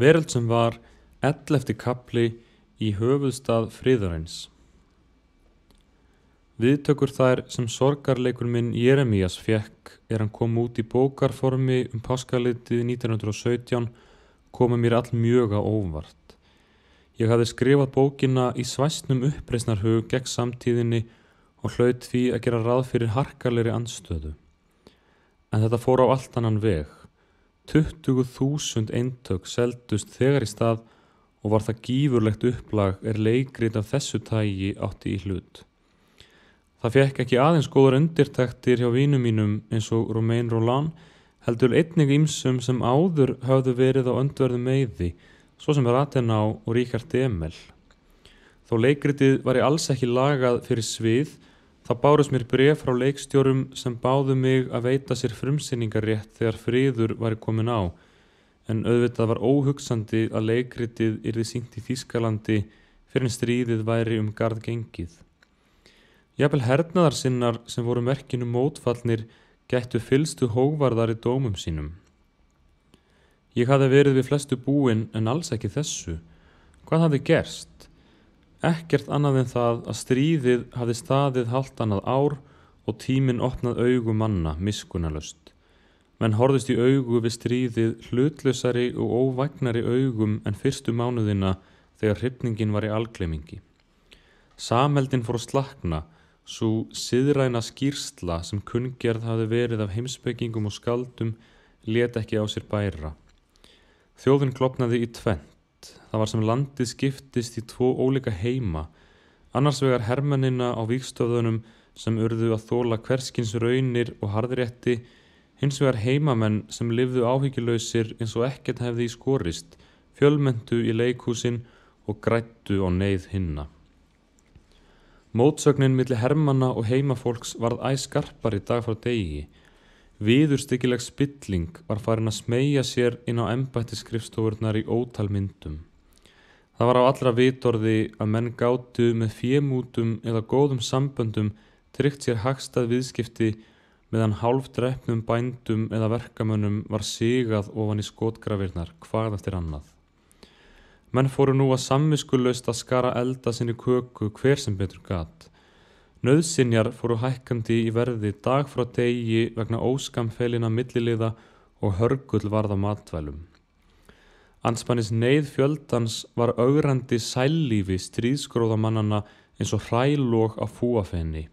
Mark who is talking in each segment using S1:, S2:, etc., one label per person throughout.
S1: veröld sem var ell eftir kapli í höfuðstað fríðarins. Viðtökur þær sem sorgarleikur minn Jeremías fekk er hann kom út í bókarformi um páskalitið 1917 koma mér all mjög á óvart. Ég hafði skrifað bókina í svæstnum uppreysnarhug gegn samtíðinni og hlaut því að gera ráð fyrir harkalegri anstöðu. En þetta fór á allt annan veg. 20.000 eintök seldust þegar í stað og var það gífurlegt upplag er leikrið af þessu tægi átti í hlut. Það fekk ekki aðeins góður undirtæktir hjá vínum mínum eins og Romain Roland heldur einnig ímsum sem áður hafðu verið á öndverðu meiði, svo sem er Atená og Ríkard Emil. Þó leikritið var í alls ekki lagað fyrir svið Þá bárus mér bref frá leikstjórum sem báðu mig að veita sér frumsýningarétt þegar friður var komin á, en auðvitað var óhugsandi að leikritið yrði syngt í Þískalandi fyrir en stríðið væri um gard gengið. Jafnvel hernaðarsinnar sem voru merkinu mótfallnir gættu fylstu hóvarðar í dómum sínum. Ég hafði verið við flestu búinn en alls ekki þessu. Hvað hafði gerst? Ekkert annað en það að stríðið hafi staðið haldanað ár og tíminn opnað augu manna miskunalust. Menn horðist í augu við stríðið hlutlösari og óvagnari augum en fyrstu mánuðina þegar hrypningin var í algleimingi. Sameldin fór að slakna, svo siðræna skýrsla sem kunngjörð hafi verið af heimsbyggingum og skaldum let ekki á sér bæra. Þjófinn klopnaði í tvent það var sem landið skiptist í tvo óleika heima, annars vegar hermennina á vikstöðunum sem urðu að þóla hverskins raunir og harðrétti, hins vegar heimamenn sem livðu áhyggjuleysir eins og ekkert hefði í skorist, fjölmyndu í leikúsin og grættu á neyð hinna. Mótsögnin millir hermanna og heimafólks varð æskarpar í dag frá degi, Viðurstyggileg spilling var farin að smeyja sér inn á embættiskrifstofurnar í ótal myndum. Það var á allra vitorði að menn gáttu með fjemútum eða góðum samböndum tryggt sér hagstað viðskipti meðan hálfdreppnum bændum eða verkamönnum var sigað ofan í skotgravirnar hvað eftir annað. Menn fóru nú að sammiskullaust að skara elda sinni köku hver sem betur gatt Nauðsynjar fóru hækkandi í verði dag frá degi vegna óskamfeilina milliliða og hörgull varða matvælum. Anspannis neyð fjöldans var augrandi sællífi stríðskróðamannana eins og hrælók af fúafenni.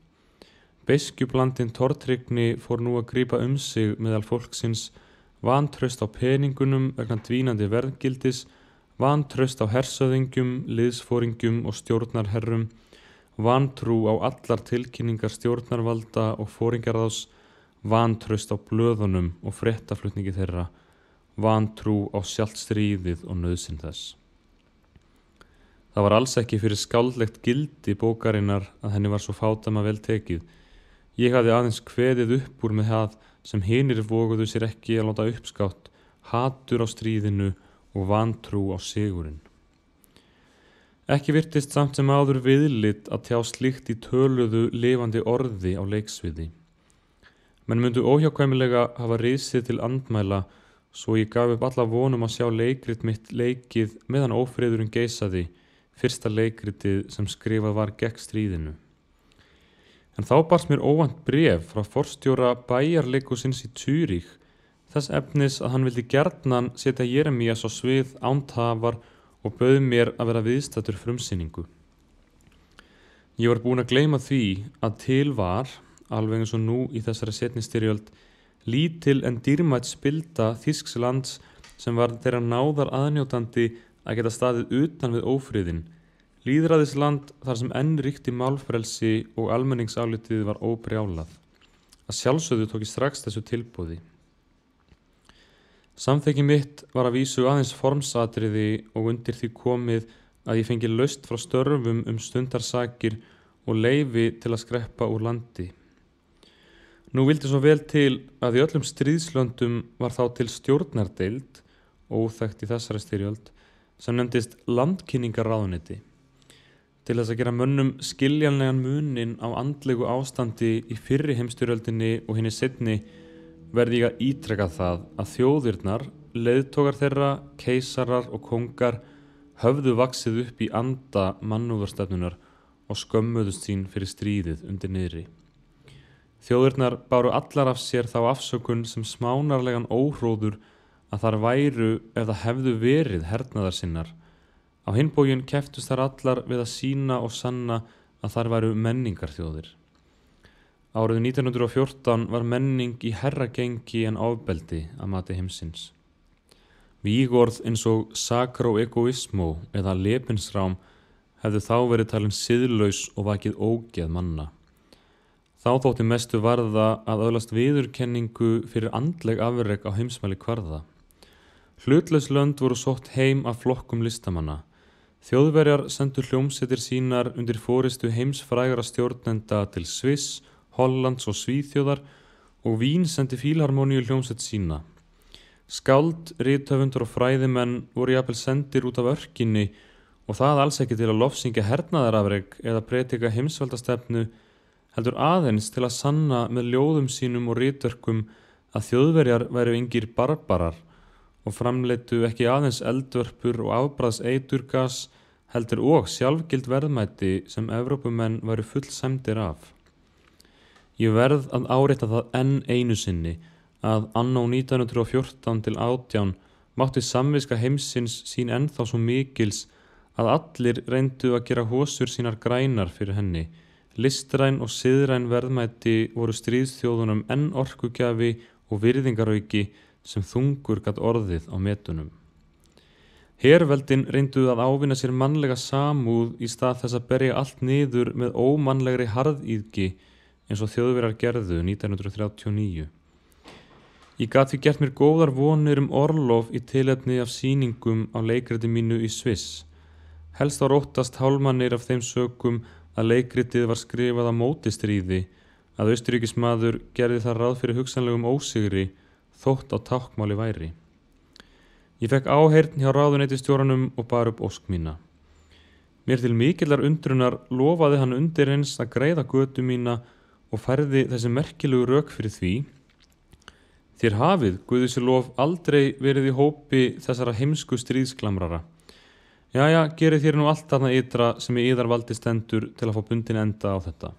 S1: Beskjublandin tortrygni fór nú að grýpa um sig meðal fólksins, vantraust á peningunum vegna dvínandi verðgildis, vantraust á hersöðingum, liðsfóringum og stjórnarherrum, vantrú á allar tilkynningar stjórnarvalda og fóringarðás, vantröst á blöðunum og frettaflutningi þeirra, vantrú á sjálft stríðið og nöðsinn þess. Það var alls ekki fyrir skáldlegt gildi bókarinnar að henni var svo fátama vel tekið. Ég hafði aðeins hveðið upp úr með það sem hinnir voguðu sér ekki að láta uppskátt, hatur á stríðinu og vantrú á sigurinn. Ekki virtist samt sem aður viðlitt að tjá slikt í töluðu lifandi orði á leiksviði. Menn myndu óhjákvæmilega hafa risið til andmæla svo ég gaf upp alla vonum að sjá leikrit mitt leikið meðan ófriðurinn geysaði, fyrsta leikritið sem skrifað var gegn stríðinu. En þá barst mér óvand bref frá forstjóra bæjarleikusins í Týrík, þess efnis að hann vildi gerðnan setja Jeremías á svið ántafar og og bauði mér að vera viðstættur frumsýningu. Ég var búin að gleima því að til var, alveg eins og nú í þessari setnistyrjöld, lítil en dýrmætt spilda Þísklands sem var þeirra náðar aðnjótandi að geta staðið utan við ófríðin, líðræðisland þar sem enn ríkti málfrelsi og almenningsálitið var óbrjálað. Að sjálfsögðu tók ég strax þessu tilbúði. Samþekki mitt var að vísu aðeins formsatriði og undir því komið að ég fengi löst frá störfum um stundarsakir og leifi til að skreppa úr landi. Nú vildi svo vel til að í öllum stríðslöndum var þá til stjórnardeild, óþægt í þessari styrjöld, sem nefndist landkynningarraðuniti. Til þess að gera mönnum skiljanlegan munin á andlegu ástandi í fyrri heimstyrjöldinni og henni setni verði ég að ítreka það að þjóðirnar, leiðtókar þeirra, keisarar og kongar höfðu vaksið upp í anda mannúðarstefnunar og skömmuðust sín fyrir stríðið undir niðri. Þjóðirnar báru allar af sér þá afsökun sem smánarlegan óhróður að þar væru ef það hefðu verið hernaðar sinnar. Á hinbógin keftust þar allar við að sína og sanna að þar væru menningar þjóðir. Árið 1914 var menning í herragengi en ábeldi að mati heimsins. Vígorð eins og sakroegoismo eða lepinsrám hefðu þá verið talin siðlaus og vakið ógeð manna. Þá þótti mestu varða að öðlast viðurkenningu fyrir andleg afreg á heimsmæli kvarða. Hlutlauslönd voru sótt heim af flokkum listamanna. Þjóðverjar sendu hljómsettir sínar undir fóristu heimsfrægra stjórnenda til Sviss og Hollands og Svíþjóðar og Vín sendi fílharmoníu hljómsett sína. Skáld, ríðtöfundur og fræðimenn voru jafnvel sendir út af örkinni og það alls ekki til að lofsingja hernaðarafreg eða breytika heimsveldastefnu heldur aðeins til að sanna með ljóðum sínum og rítverkum að þjóðverjar væru yngir barbarar og framleitu ekki aðeins eldvörpur og afbræðs eiturgas heldur og sjálfgild verðmæti sem Evrópumenn væru fullsæmdir af. Ég verð að áreita það enn einu sinni að anná 1914 til 18 mátti samviska heimsins sín ennþá svo mikils að allir reyndu að gera hósur sínar grænar fyrir henni. Listræn og siðræn verðmætti voru stríðstjóðunum enn orkugjafi og virðingarauki sem þungur gatt orðið á metunum. Herveldin reynduð að ávinna sér mannlega samúð í stað þess að berja allt niður með ómannlegri harðýðki eins og þjóðverjar gerðu 1939. Ég gat því gert mér góðar vonir um orlof í tilhætni af síningum á leikriti mínu í Sviss. Helst var óttast hálmanir af þeim sökum að leikritið var skrifað að mótistriði, að austuríkismadur gerði það ráð fyrir hugsanlegum ósigri þótt á takkmáli væri. Ég fekk áheyrn hjá ráðunetti stjóranum og bar upp ósk mína. Mér til mikillar undrunar lofaði hann undir eins að greiða götu mína og færði þessi merkilegu rauk fyrir því Þér hafið, Guði sér lof, aldrei verið í hópi þessara heimsku stríðsklamrara. Jæja, gerir þér nú allt aðna ytra sem í yðarvaldi stendur til að fá bundin enda á þetta.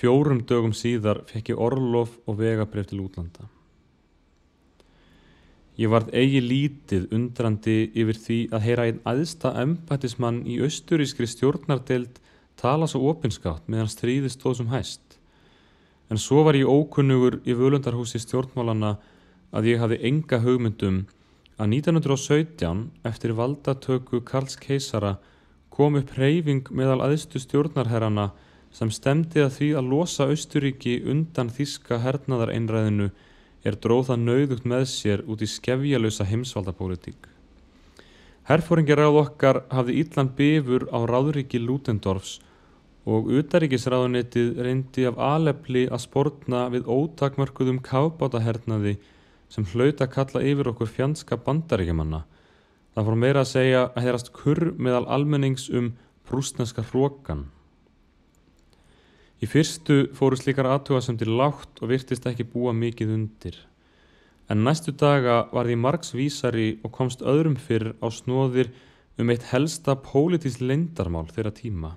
S1: Fjórum dögum síðar fekk ég orlof og vegabref til útlanda. Ég varð eigi lítið undrandi yfir því að heyra einn aðsta empætismann í austurískri stjórnardeld tala svo opinskátt meðan stríði stóð sem hæst. En svo var ég ókunnugur í völundarhúsi stjórnmálana að ég hafi enga hugmyndum að 1917 eftir valdatöku Karls keisara kom upp reyfing meðal aðstu stjórnarherrana sem stemdi að því að losa Austuríki undan þíska hernaðareinræðinu er dróða nauðugt með sér út í skefjalösa heimsvaldapolitík. Herfóringir ráð okkar hafði Ítland bifur á ráðriki Lútendorfs og utaríkisráðunetið reyndi af alefli að spórna við ótakmörkuðum kábátahernaði sem hlaut að kalla yfir okkur fjandska bandaríkjumanna. Það fór meira að segja að hérast kurr meðal almennings um brúsneska hrókan. Í fyrstu fóru slikar aðtuga sem til lágt og virtist ekki búa mikið undir. En næstu daga var því margs vísari og komst öðrum fyrr á snóðir um eitt helsta pólitís leindarmál þeirra tíma.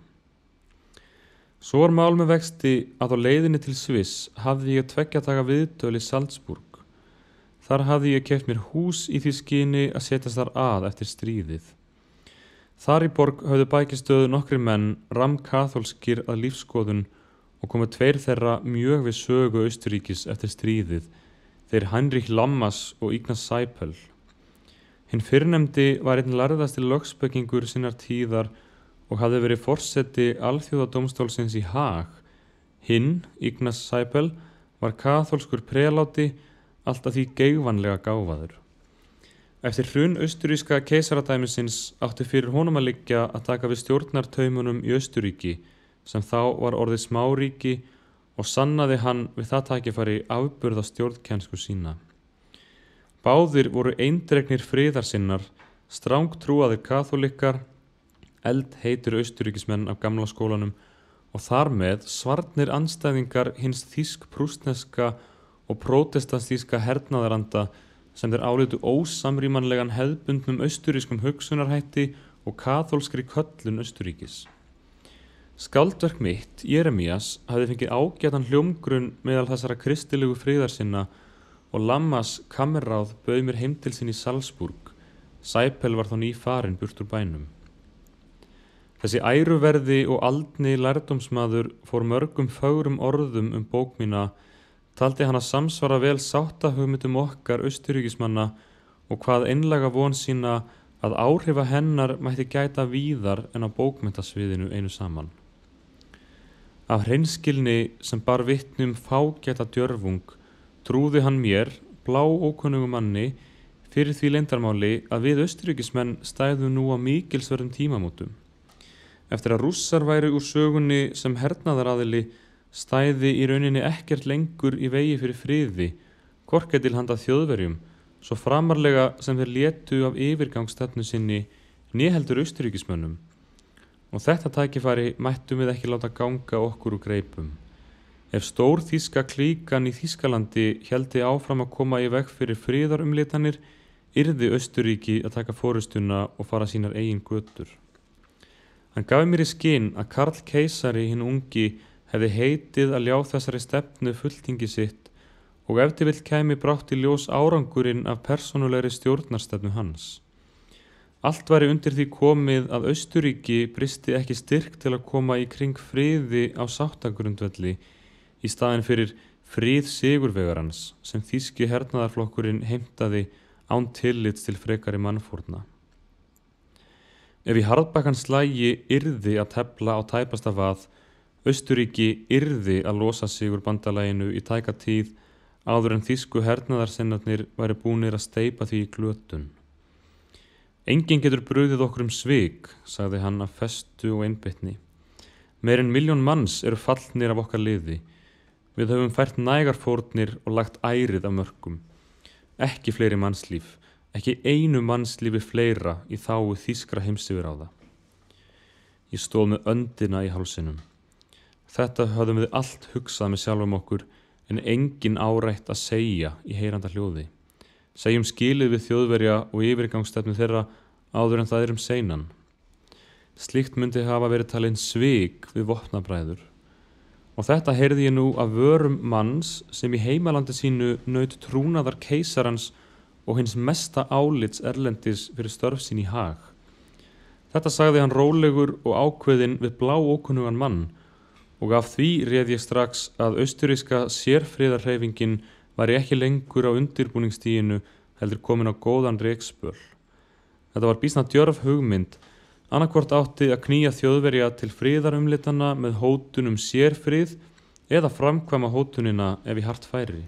S1: Svo var mál með vexti að á leiðinni til Sviss hafði ég tveggja taka viðtöl í Salzburg. Þar hafði ég keft mér hús í því skyni að setjast þar að eftir stríðið. Þar í borg hafði bækistöðu nokkri menn ramkatholskir að lífskoðun og komið tveir þeirra mjög við sögu Austuríkis eftir stríðið, þeir Heinrich Lammas og Ignaz Seipel. Hinn fyrrnemdi var einn larðasti lögspökingur sinnar tíðar og hafði verið fórseti alþjóðadómstólsins í Haag. Hinn, Ignas Sæpel, var katholskur preláti alltaf því geigvanlega gáfaður. Eftir hrun austuríska keisaradæmisins átti fyrir honum að liggja að taka við stjórnartaumunum í Austuríki sem þá var orðið smáríki og sannaði hann við það takifari afbörða stjórnkjænsku sína. Báðir voru eindregnir friðarsinnar, stráng trúaðir katholikar eld heitir austuríkismenn af gamla skólanum og þar með svarnir anstæðingar hins þísk-prústneska og prótestanstíska hernaðaranda sem þeir álitu ósamrýmanlegan hefðbundnum austurískum hugsunarhætti og katholskri köllun austuríkis. Skaldverk mitt, Jeremías, hafi fengið ágætan hljómgrunn meðal þessara kristilegu fríðarsinna og Lammas kameráð bauð mér heim til sinn í Salzburg. Sæpel var þá ný farin burt úr bænum. Þessi æruverði og aldni lærdómsmaður fór mörgum fárum orðum um bókmína, taldi hann að samsvara vel sáttahugmyndum okkar austuríkismanna og hvað einlega von sína að áhrifa hennar mætti gæta víðar en á bókmyndasviðinu einu saman. Af hreinskilni sem bar vittnum fágæta djörfung trúði hann mér, blá ókunnugum manni, fyrir því leindarmáli að við austuríkismenn stæðu nú á mikilsverðum tímamótum eftir að rússar væri úr sögunni sem hernaðaraðili stæði í rauninni ekkert lengur í vegi fyrir friði, korkið til handa þjóðverjum, svo framarlega sem þeir létu af yfirgangsstefnu sinni nýheldur austuríkismönnum. Og þetta tækifæri mættum við ekki láta ganga okkur úr greipum. Ef stór þíska klíkan í Þískalandi heldi áfram að koma í veg fyrir friðarumlétanir, yrði Östuríki að taka fórustuna og fara sínar eigin götur. Hann gaf mér í skinn að Karl Keisari hinn ungi hefði heitið að ljá þessari stefnu fulltingi sitt og eftir vill kemi brátt í ljós árangurinn af personulegri stjórnarstefnu hans. Allt væri undir því komið að Austuríki bristi ekki styrk til að koma í kring friði á sáttagrundvelli í staðin fyrir frið sigurvegarans sem þýski hernaðarflokkurinn heimtaði án tillits til frekari mannfórna. Ef í hardbækanslægi yrði að tefla á tæpasta vað, Östuríki yrði að losa sig úr bandalæginu í tæka tíð áður en þísku hernaðarsennarnir væri búinir að steipa því í glötun. Engin getur bröðið okkur um svig, sagði hann af festu og einbytni. Meirinn miljón manns eru fallnir af okkar liði. Við höfum fært nægarfórnir og lagt ærið af mörgum. Ekki fleiri mannslíf ekki einu mannslífi fleira í þáu þýskra heimsifir á það. Ég stóð með öndina í hálsinum. Þetta höfðum við allt hugsað með sjálfum okkur en engin árætt að segja í heyranda hljóði. Segjum skilið við þjóðverja og yfirgangsstefnu þeirra áður en það er um seinan. Slíkt myndi hafa verið talin svig við vopnabræður og þetta heyrði ég nú af vörum manns sem í heimalandi sínu nöyt trúnaðar keisarans og hins mesta álits erlendis fyrir störf sín í hag. Þetta sagði hann rólegur og ákveðinn við blá ókunnugan mann og af því réð ég strax að austuríska sérfriðarhefingin var ekki lengur á undirbúningstíginu heldur komin á góðan reikspöl. Þetta var bísna djörf hugmynd, annarkvort átti að knýja þjóðverja til friðarumlitana með hótunum sérfrið eða framkvæma hótunina ef í hart færi.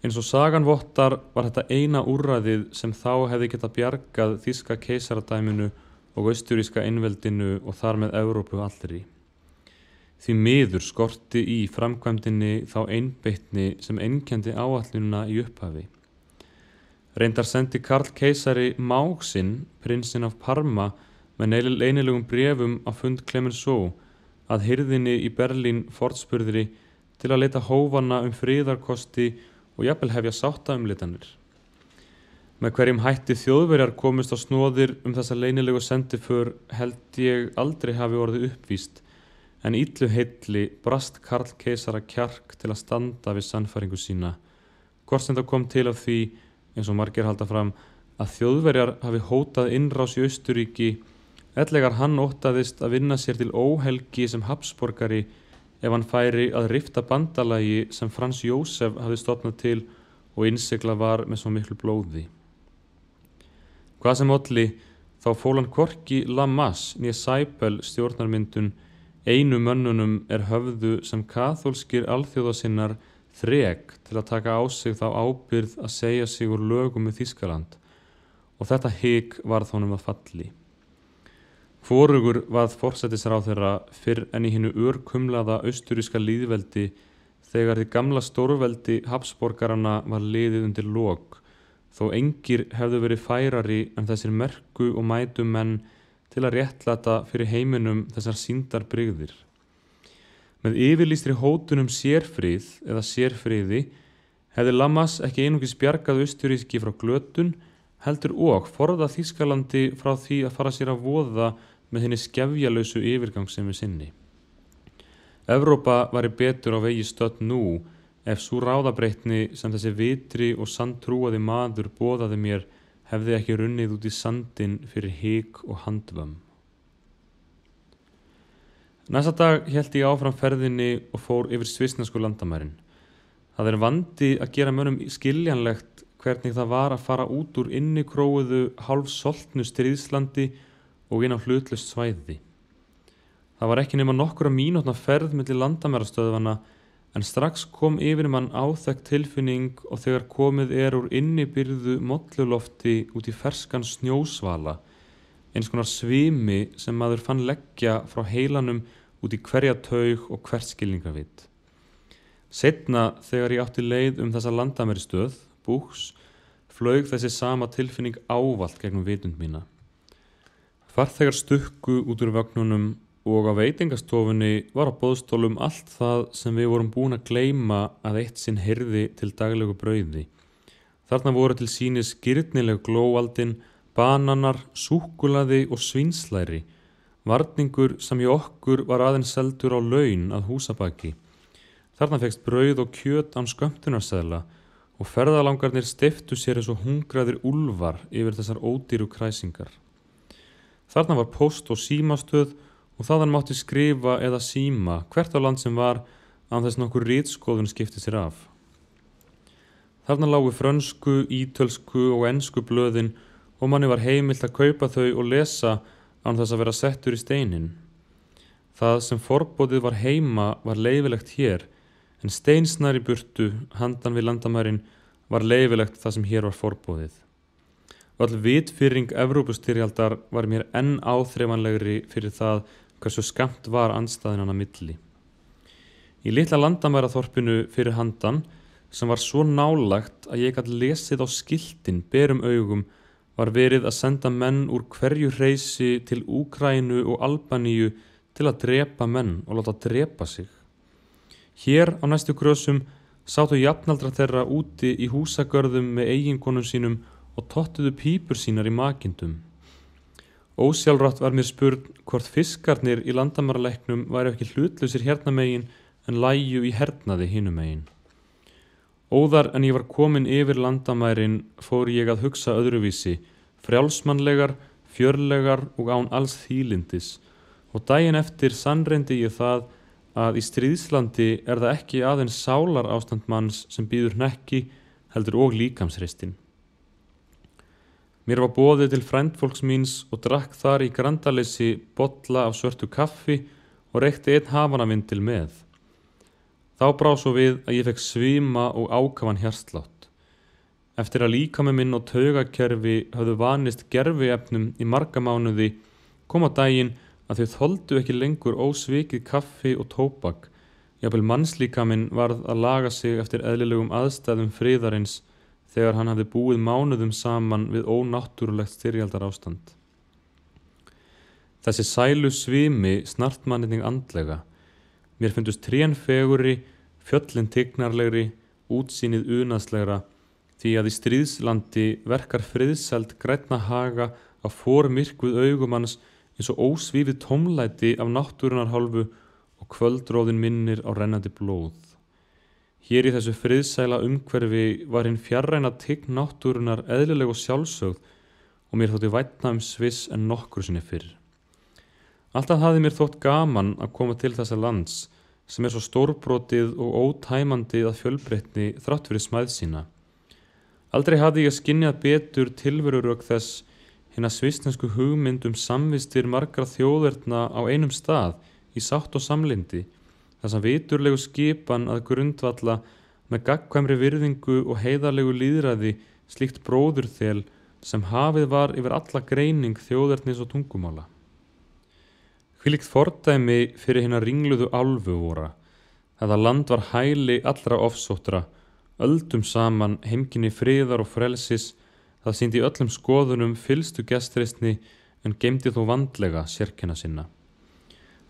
S1: Eins og sagan vottar var þetta eina úrraðið sem þá hefði geta bjargað Þíska keisaradæminu og austuríska einveldinu og þar með Európu allri. Því miður skorti í framkvæmdinni þá einbeitni sem einnkendi áallununa í upphafi. Reyndar sendi Karl keisari Máksinn, prinsinn af Parma, með leinilegum brefum á fund Clemenceau að hyrðinni í Berlín fortspurðri til að leta hófana um fríðarkosti og jafnvel hefja sátta umlitanir. Með hverjum hætti þjóðverjar komist á snóðir um þessa leynilegu sendiför held ég aldrei hafi orðið uppvíst en ítlu heitli brast Karl keisara kjark til að standa við sannfæringu sína. Hvort sem það kom til af því, eins og margir halda fram, að þjóðverjar hafi hótað innrás í Austuríki, ellegar hann ótaðist að vinna sér til óhelgi sem Habsborgari ef hann færi að rifta bandalagi sem Frans Jósef hafi stopnað til og innsikla var með svo miklu blóði. Hvað sem alli, þá fólan Korki Lamas nýja Sæpel stjórnarmyndun einu mönnunum er höfðu sem katholskir alþjóðasinnar þreg til að taka á sig þá ábyrð að segja sig úr lögum með Þískaland og þetta hygg var þónum að falli. Hvorugur vað fórsættisráð þeirra fyrr enn í hinnu örkumlaða austuríska líðveldi þegar því gamla stórveldi Habsborgarana var liðið undir lók þó engir hefðu verið færari en þessir merku og mætum menn til að réttlata fyrir heiminum þessar síndar brygðir. Með yfirlýstri hótunum sérfríð eða sérfríði hefði Lamas ekki einungis bjargað austuríski frá glötun heldur og forða Þískalandi frá því að fara sér að voða með henni skefjalösu yfirgangsemi sinni. Evrópa var í betur á vegi stött nú ef svo ráðabreitni sem þessi vitri og sandtrúaði maður bóðaði mér hefði ekki runnið út í sandin fyrir hík og handvam. Næsta dag held ég áfram ferðinni og fór yfir svisnarsku landamærin. Það er vandi að gera mönum skiljanlegt hvernig það var að fara út úr inni króuðu hálf soltnu stríðslandi og inn á hlutlust svæði. Það var ekki nema nokkura mínútna ferð millir landamærastöðvana en strax kom yfir mann áþekk tilfinning og þegar komið er úr innibyrðu mollulofti út í ferskan snjósvala eins konar svimi sem maður fann leggja frá heilanum út í hverja taug og hvert skilningavitt. Setna þegar ég átti leið um þessa landamæri stöð, búks, flög þessi sama tilfinning ávalt gegnum vitund mína. Farþegar stukku út úr vagnunum og á veitingastofunni var á bóðstólum allt það sem við vorum búin að gleima að eitt sinn hirði til daglegu brauði. Þarna voru til síni skirtnileg glóaldin, bananar, súkulaði og svinslæri, varningur sem í okkur var aðeins seldur á laun að húsabaki. Þarna fegst brauð og kjöt án skömmtunarsæla og ferðalangarnir stiftu sér eins og hungraðir ulvar yfir þessar ódýru kræsingar. Þarna var post og símastöð og þaðan mátti skrifa eða síma hvert á land sem var að þess nokkur rítskóðun skipti sér af. Þarna lágu frönsku, ítölsku og ennsku blöðin og manni var heimilt að kaupa þau og lesa án þess að vera settur í steinin. Það sem forbóðið var heima var leifilegt hér en steinsnari burtu handan við landamærin var leifilegt það sem hér var forbóðið og all vitfyrring Evrópustyrjaldar var mér enn áþreifanlegri fyrir það hversu skamt var anstæðinana milli. Í litla landamæraþorpinu fyrir handan, sem var svo nálagt að ég gæti lesið á skiltin berum augum, var verið að senda menn úr hverju reysi til Úkrænu og Albaníu til að drepa menn og láta drepa sig. Hér á næstu grösum sátu jafnaldra þeirra úti í húsagörðum með eiginkonum sínum og tottuðu pípur sínar í makindum. Ósjálfrátt var mér spurn hvort fiskarnir í landamarleiknum væri ekki hlutlusir hérna megin en læju í hernaði hinu megin. Óðar en ég var komin yfir landamærin fór ég að hugsa öðruvísi, frjálsmannlegar, fjörlegar og án alls þýlindis og daginn eftir sannreindi ég það að í stríðslandi er það ekki aðeins sálar ástand manns sem býður nekki heldur og líkamsreistinn. Mér var bóðið til frændfólks míns og drakk þar í grandalessi botla af svörtu kaffi og reykti einn hafanavindil með. Þá brá svo við að ég fekk svima og ákafan hérstlátt. Eftir að líkami minn og taugakerfi hafðu vanist gerfiefnum í marga mánuði kom á daginn að þau þóldu ekki lengur ósvikið kaffi og tópak. Jápil mannslíkaminn varð að laga sig eftir eðlilegum aðstæðum fríðarins þegar hann hafði búið mánuðum saman við ónáttúrulegt styrjaldar ástand. Þessi sælu svimi snart manning andlega. Mér fundust trénfeguri, fjöllin tignarlegri, útsýnið unaslegra, því að í stríðslandi verkar friðseld grætna haga að formyrkvið augumanns eins og ósvífið tómlæti af náttúrunarhálfu og kvöldróðin minnir á rennandi blóð. Hér í þessu friðsæla umhverfi var hinn fjarræna tigg náttúrunar eðlileg og sjálfsögð og mér þótti vætna um sviss en nokkur sinni fyrr. Alltaf hafði mér þótt gaman að koma til þessa lands sem er svo stórbrotið og ótæmandi að fjölbreytni þrátt fyrir smæð sína. Aldrei hafði ég að skinja betur tilverurög þess hérna svisnensku hugmynd um samvistir margra þjóðverna á einum stað í sátt og samlindi þessan viturlegu skipan að grundvalla með gagkvæmri virðingu og heiðarlegu líðræði slíkt bróðurþel sem hafið var yfir alla greining þjóðernis og tungumála. Hvilíkt fordæmi fyrir hennar ringluðu alfu voru, það að land var hæli allra ofsóttra, öldum saman heimkinni friðar og frelsis, það síndi öllum skoðunum fylstu gestristni en gemdi þó vandlega sérkina sinna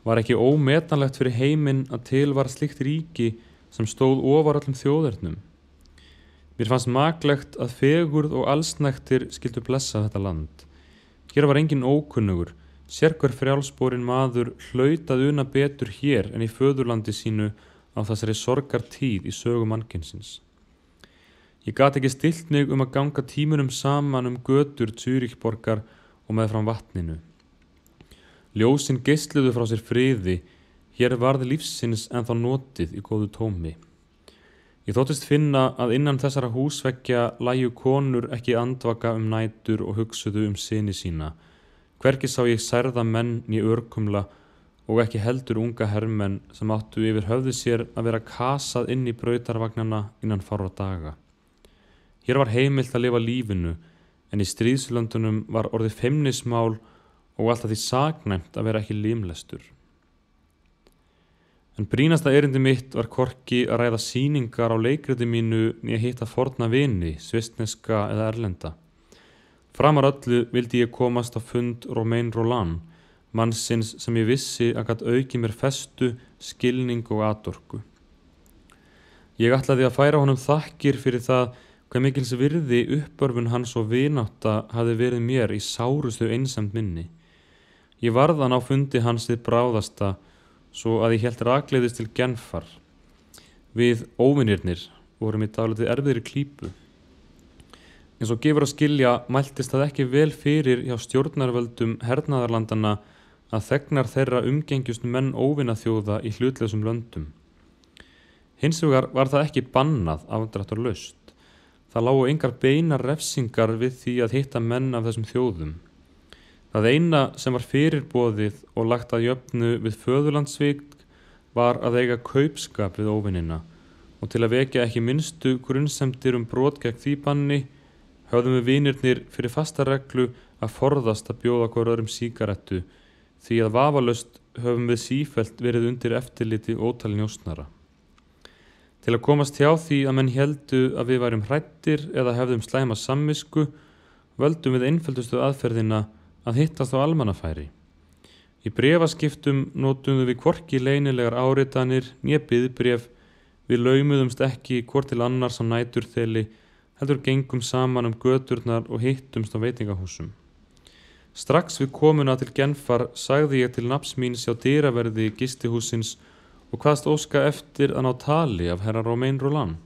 S1: var ekki ómetanlegt fyrir heiminn að til var slikt ríki sem stóð ofar allum þjóðurnum. Mér fannst maglegt að fegurð og allsnæktir skildu blessa þetta land. Hér var engin ókunnugur, sérkver frjálsbórin maður hlautað una betur hér en í föðurlandi sínu á þessari sorgar tíð í sögu mannkynsins. Ég gati ekki stiltnig um að ganga tímunum saman um götur Týrikborgar og með fram vatninu. Ljósinn geistluðu frá sér friði, hér varði lífsins en þá notið í góðu tómi. Ég þóttist finna að innan þessara húsveggja læju konur ekki andvaka um nætur og hugsuðu um sinni sína. Hverki sá ég særða menn í örkumla og ekki heldur unga herrmenn sem áttu yfir höfði sér að vera kasað inn í brautarvagnarna innan fara daga. Hér var heimilt að lifa lífinu en í stríðslöndunum var orðið feimnismál og alltaf því sagnæmt að vera ekki limlestur. En brínasta erindi mitt var korki að ræða síningar á leikriði mínu nýja hitta forna vini, svistneska eða erlenda. Framar öllu vildi ég komast á fund Romain Roland, mannsins sem ég vissi að gæti auki mér festu, skilning og atorku. Ég ætlaði að færa honum þakkir fyrir það hvað mikils virði uppörfun hans og vináta hafi verið mér í sárustu einsamt minni. Ég varðan á fundi hans þið bráðasta svo að ég helt rakleiðist til genfar. Við óvinnirnir vorum í dagletið erfiðri klípu. En svo gefur að skilja mæltist það ekki vel fyrir hjá stjórnarvöldum hernaðarlandana að þegnar þeirra umgengjust menn óvinnaþjóða í hlutleysum löndum. Hins vegar var það ekki bannað afdrættur löst. Það lágu yngar beinar refsingar við því að hitta menn af þessum þjóðum. Það eina sem var fyrirbóðið og lagt að jöfnu við föðurlandsvík var að eiga kaupskap við óvinnina og til að vekja ekki minnstu grunnsemdir um brot gegn því banni höfðum við vinirnir fyrir fasta reglu að forðast að bjóða okkur öðrum síkarettu því að vafalust höfum við sífelt verið undir eftirliti ótalin jósnara. Til að komast hjá því að menn heldu að við værum hrættir eða hefðum slæma samvisku völdum við einfældustu aðferðina að hittast á almannafæri. Í brefaskiptum nótum við hvorki leynilegar áritanir njöpiðbref við laumuðumst ekki hvort til annars á næturþeli heldur gengum saman um göturnar og hittumst á veitingahúsum. Strax við komuna til Genfar sagði ég til naps mín sjá dýraverði í gistihúsins og hvaðst óska eftir að ná tali af herra Romain Roland.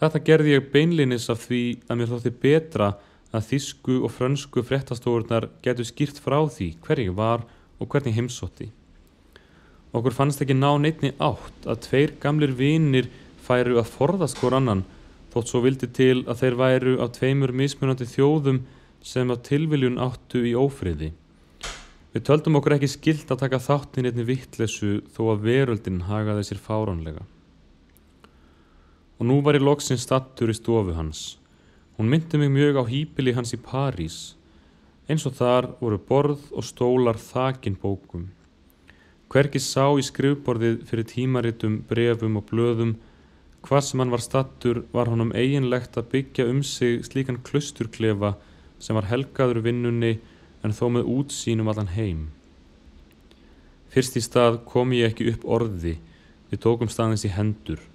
S1: Þetta gerði ég beinlinis af því að mér þótti betra að þísku og frönsku fréttastofurnar getur skýrt frá því hverju var og hvernig heimsótti. Okkur fannst ekki ná neitni átt að tveir gamlir vinnir færu að forðast hver annan þótt svo vildi til að þeir væru á tveimur mismunandi þjóðum sem á tilviljun áttu í ófriði. Við töldum okkur ekki skilt að taka þáttin einni vittlesu þó að veröldin hagaði sér fáránlega. Og nú var ég loksinn stattur í stofu hans. Hún myndi mig mjög á hýpili hans í París. Eins og þar voru borð og stólar þakin bókum. Hverki sá í skrifborðið fyrir tímaritum, brefum og blöðum hvað sem hann var stattur var honum eiginlegt að byggja um sig slíkan klusturklefa sem var helgaður vinnunni en þó með útsýnum allan heim. Fyrst í stað kom ég ekki upp orði, við tókum staðins í hendur.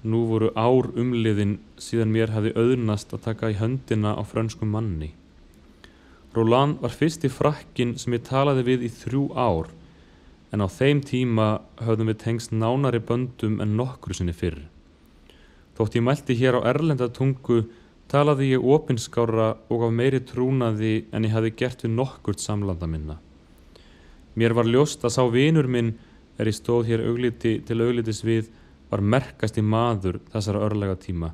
S1: Nú voru ár umliðin síðan mér hafi auðnast að taka í höndina á frönskum manni. Roland var fyrst í frakkin sem ég talaði við í þrjú ár en á þeim tíma höfðum við tengst nánari böndum en nokkru sinni fyrr. Þótt ég mælti hér á erlendatungu talaði ég opinskára og af meiri trúnaði en ég hafi gert við nokkurt samlanda minna. Mér var ljóst að sá vinur minn er ég stóð hér augliti til auglitis við var merkast í maður þessara örlega tíma.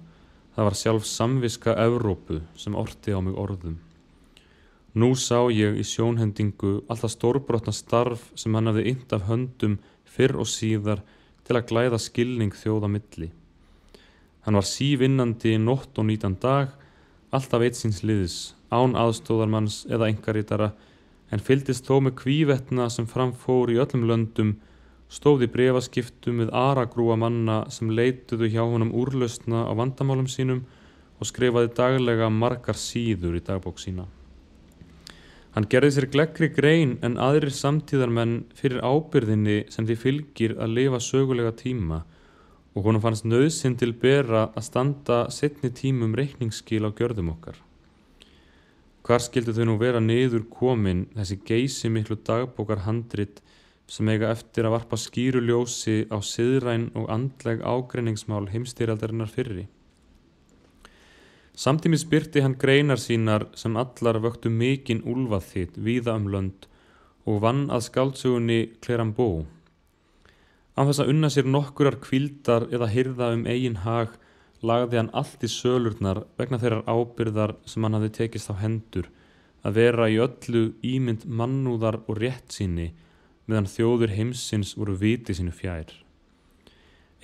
S1: Það var sjálf samviska Evrópu sem orti á mig orðum. Nú sá ég í sjónhendingu alltaf stórbrotna starf sem hann hafði ynd af höndum fyrr og síðar til að glæða skilning þjóða milli. Hann var sívinnandi nótt og nýtan dag, alltaf einsins liðis, án aðstóðarmanns eða engaritara, en fyldist þó með kvívetna sem framfór í öllum löndum stóði brefaskiptum við aragrúa manna sem leituðu hjá honum úrlausna á vandamálum sínum og skrifaði daglega margar síður í dagbók sína. Hann gerði sér gleggri grein en aðrir samtíðarmenn fyrir ábyrðinni sem því fylgir að lifa sögulega tíma og honum fannst nöðsinn til bera að standa setni tímum reikningsskil á gjörðum okkar. Hvar skildi þau nú vera niður komin þessi geysi miklu dagbókar handrit sem eiga eftir að varpa skýruljósi á siðræn og andleg ágreiningsmál heimstýraldarinnar fyrri. Samtímis byrti hann greinar sínar sem allar vöktu mikinn úlvað þitt víða um lönd og vann að skáltsugunni Klerambó. Af þess að unna sér nokkurar kvildar eða hyrða um eigin hag lagði hann allt í sölurnar vegna þeirrar ábyrðar sem hann hafi tekist á hendur að vera í öllu ímynd mannúðar og rétt síni meðan þjóður heimsins voru viti sínu fjær.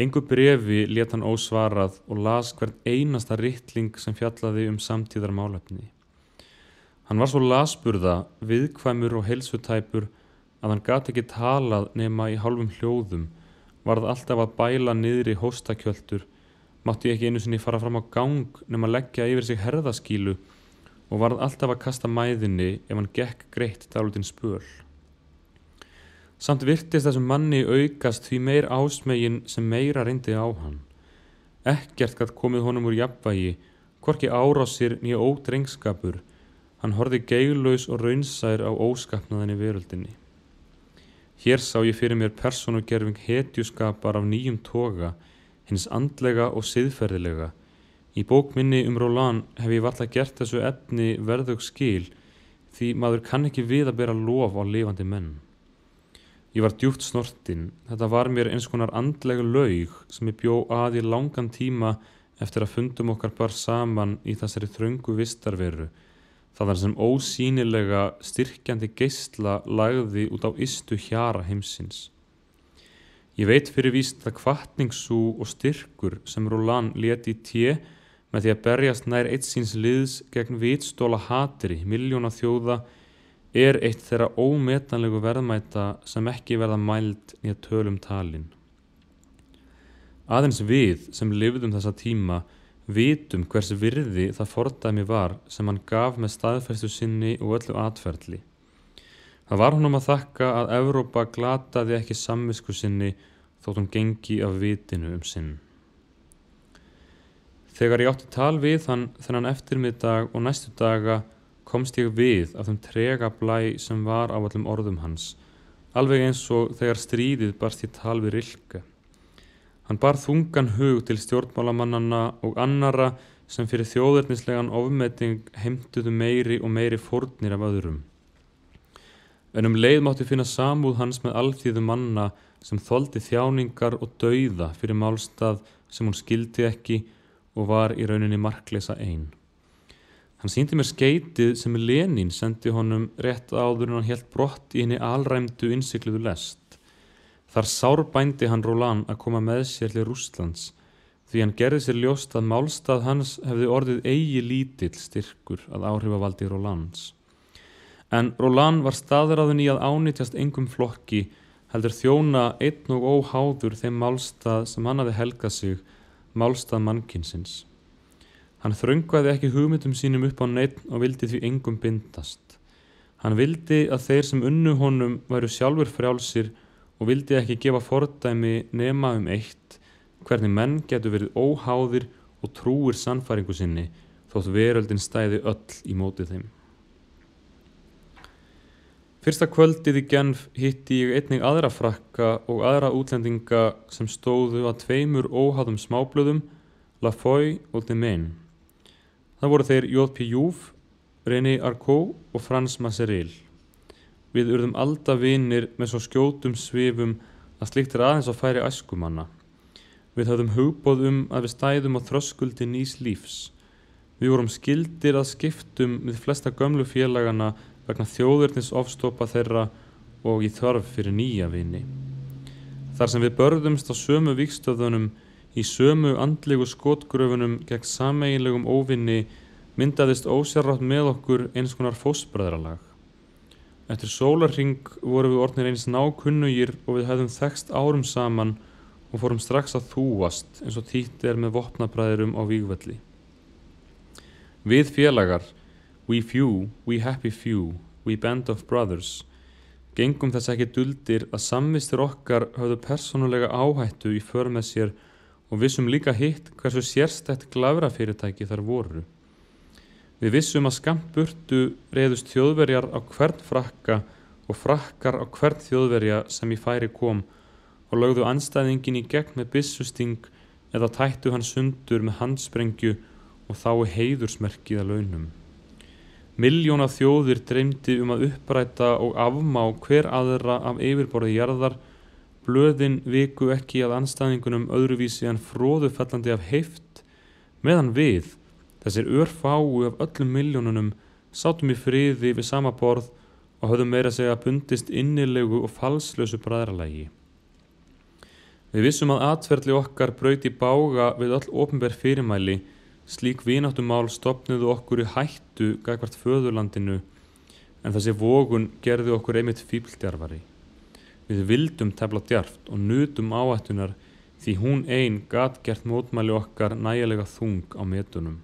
S1: Engu brefi let hann ósvarað og las hvern einasta rittling sem fjallaði um samtíðar málefni. Hann var svo lasburða, viðkvæmur og helsutæpur að hann gati ekki talað nema í hálfum hljóðum, varð alltaf að bæla niður í hóstakjöldur, mátti ekki einu sinni fara fram á gang nema leggja yfir sig herðaskílu og varð alltaf að kasta mæðinni ef hann gekk greitt dálutinn spörl. Samt virtist þessum manni aukast því meir ásmegin sem meira reyndi á hann. Ekkert gætt komið honum úr jafnvægi, hvorki árásir nýja ódrengskapur. Hann horfi geilus og raunsær á óskapnaðinni veröldinni. Hér sá ég fyrir mér personugerfing hetjuskapar af nýjum toga, hins andlega og siðferðilega. Í bókminni um Rólan hef ég valla gert þessu efni verðug skil því maður kann ekki við að bera lof á lifandi menn. Ég var djúft snortinn, þetta var mér eins konar andlega laug sem ég bjó að í langan tíma eftir að fundum okkar bara saman í þessari þröngu vistarveru. Það var sem ósýnilega styrkjandi geistla lagði út á istu hjara heimsins. Ég veit fyrir víst að kvartningssú og styrkur sem Rúlan leti í tje með því að berjast nær eitt síns liðs gegn vitstóla hatri, miljóna þjóða, er eitt þeirra ómetanlegu verðmæta sem ekki verða mælt nýja tölum talin. Aðeins við sem lifðum þessa tíma vitum hvers virði það fordæmi var sem hann gaf með staðferstu sinni og öllu atferðli. Það var honum að þakka að Evrópa glataði ekki samvisku sinni þótt hún gengi af vitinu um sinn. Þegar ég átti tal við hann þennan eftirmið dag og næstu daga komst ég við af þeim trega blæ sem var á allum orðum hans, alveg eins og þegar stríðið barst ég tal við Rilke. Hann bar þungan hug til stjórnmálamannanna og annara sem fyrir þjóðurnislegan ofmeting heimtuðu meiri og meiri fórnir af öðrum. En um leið mátti finna samúð hans með alltíðu manna sem þóldi þjáningar og dauða fyrir málstað sem hún skildi ekki og var í rauninni markleisa einn. Hann síndi mér skeitið sem Lenin sendi honum rétt áður en hann helt brott í henni alræmdu innsikluðu lest. Þar sárbændi hann Rólan að koma með sér til Rúslands því hann gerði sér ljóst að málstað hans hefði orðið eigi lítill styrkur að áhrifavaldi Rólans. En Rólan var staðræðin í að ánitjast engum flokki heldur þjóna einn og óháður þeim málstað sem hann hafi helgað sig, málstað mannkinsins. Hann þröngvaði ekki hugmyndum sínum upp á neitt og vildi því engum bindast. Hann vildi að þeir sem unnu honum væru sjálfur frjálsir og vildi ekki gefa fordæmi nema um eitt, hvernig menn getur verið óháðir og trúir sannfæringu sinni þótt veröldin stæði öll í mótið þeim. Fyrsta kvöldið í Genf hitti ég einning aðra frakka og aðra útlendinga sem stóðu að tveimur óháðum smáblöðum, Lafoy og Demain. Það voru þeir Jóð P. Júf, René Arcó og Frans Maseril. Við urðum alltaf vinnir með svo skjótum svifum að slíkt er aðeins að færi æskumanna. Við höfðum hugbóð um að við stæðum á þröskuldi nýs lífs. Við vorum skildir að skiptum við flesta gömlu félagana vegna þjóðurnis ofstopa þeirra og í þörf fyrir nýja vinni. Þar sem við börðumst á sömu vikstöðunum í sömu andlegu skotgröfunum gegn sameiginlegum óvinni myndaðist ósérrátt með okkur eins konar fósbræðralag. Eftir sólarring voru við orðnir eins nákunnugir og við hefðum þekst árum saman og fórum strax að þúast eins og tíkt er með vopnabræðurum á výgvelli. Við félagar, we few, we happy few, we band of brothers, gengum þess ekki duldir að samvistir okkar hafðu persónulega áhættu í förmessir og vissum líka hitt hversu sérstætt glavrafyrirtæki þar voru. Við vissum að skamburtu reyðust þjóðverjar á hvern frakka og frakkar á hvern þjóðverja sem í færi kom og lögðu anstæðingin í gegn með bissusting eða tættu hann sundur með handsprengju og þá heiðursmerkiða launum. Miljóna þjóðir dreymdi um að uppræta og afmá hver aðra af yfirborði jarðar Blöðin viku ekki að anstæðingunum öðruvísi en fróðufellandi af heift meðan við, þessir örfáu af öllum miljónunum, sátum í friði við sama borð og höfðum meira segja bundist innilegu og falslösu bræðralægi. Við vissum að atverðli okkar brauti bága við all ofnbær fyrirmæli, slík vináttumál stopniðu okkur í hættu gagvart föðurlandinu en þessi vógun gerði okkur einmitt fíbldjarfari. Við vildum tefla djart og nutum áættunar því hún einn gat gert mótmæli okkar nægilega þung á metunum.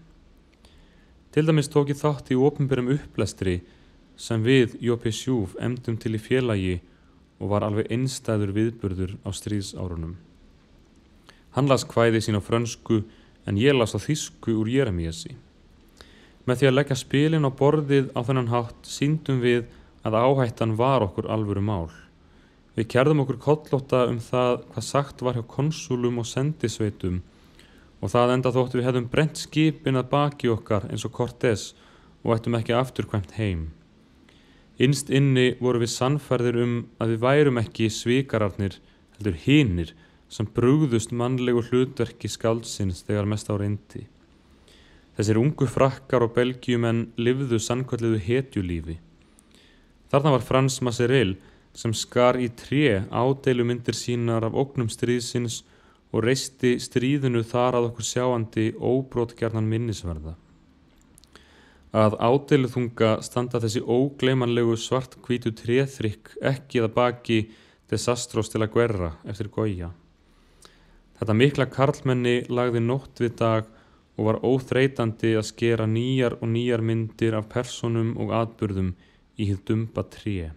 S1: Til dæmis tók ég þátt í ofnbyrjum upplestri sem við Jópesjúf emdum til í félagi og var alveg einstæður viðbörður á stríðsárunum. Hann las hvæði sín á frönsku en ég las á þísku úr Jeremíasi. Með því að leggja spilin á borðið á þennan hátt síndum við að áhættan var okkur alvöru mál. Við kjærðum okkur kollóta um það hvað sagt var hjá konsulum og sendisveitum og það enda þóttu við hefðum brent skipin að baki okkar eins og Cortés og ættum ekki afturkvæmt heim. Innst inni voru við sannferðir um að við værum ekki svíkararnir heldur hinnir sem brúðust mannlegu hlutverki skálsins þegar mest á reyndi. Þessir ungu frakkar og belgjum en livðu sannkvöldliðu hetjulífi. Þarna var Frans Maseril sem skar í tré ádeilumindir sínar af oknum stríðsins og reisti stríðinu þar að okkur sjáandi óbrótgjarnan minnisverða. Að ádeiluþunga standa þessi ógleimanlegu svart-hvítu tréþrygg ekki að baki desastros til að gverra eftir gója. Þetta mikla karlmenni lagði nótt við dag og var óþreytandi að skera nýjar og nýjar myndir af personum og atbyrðum í hildumba tríi.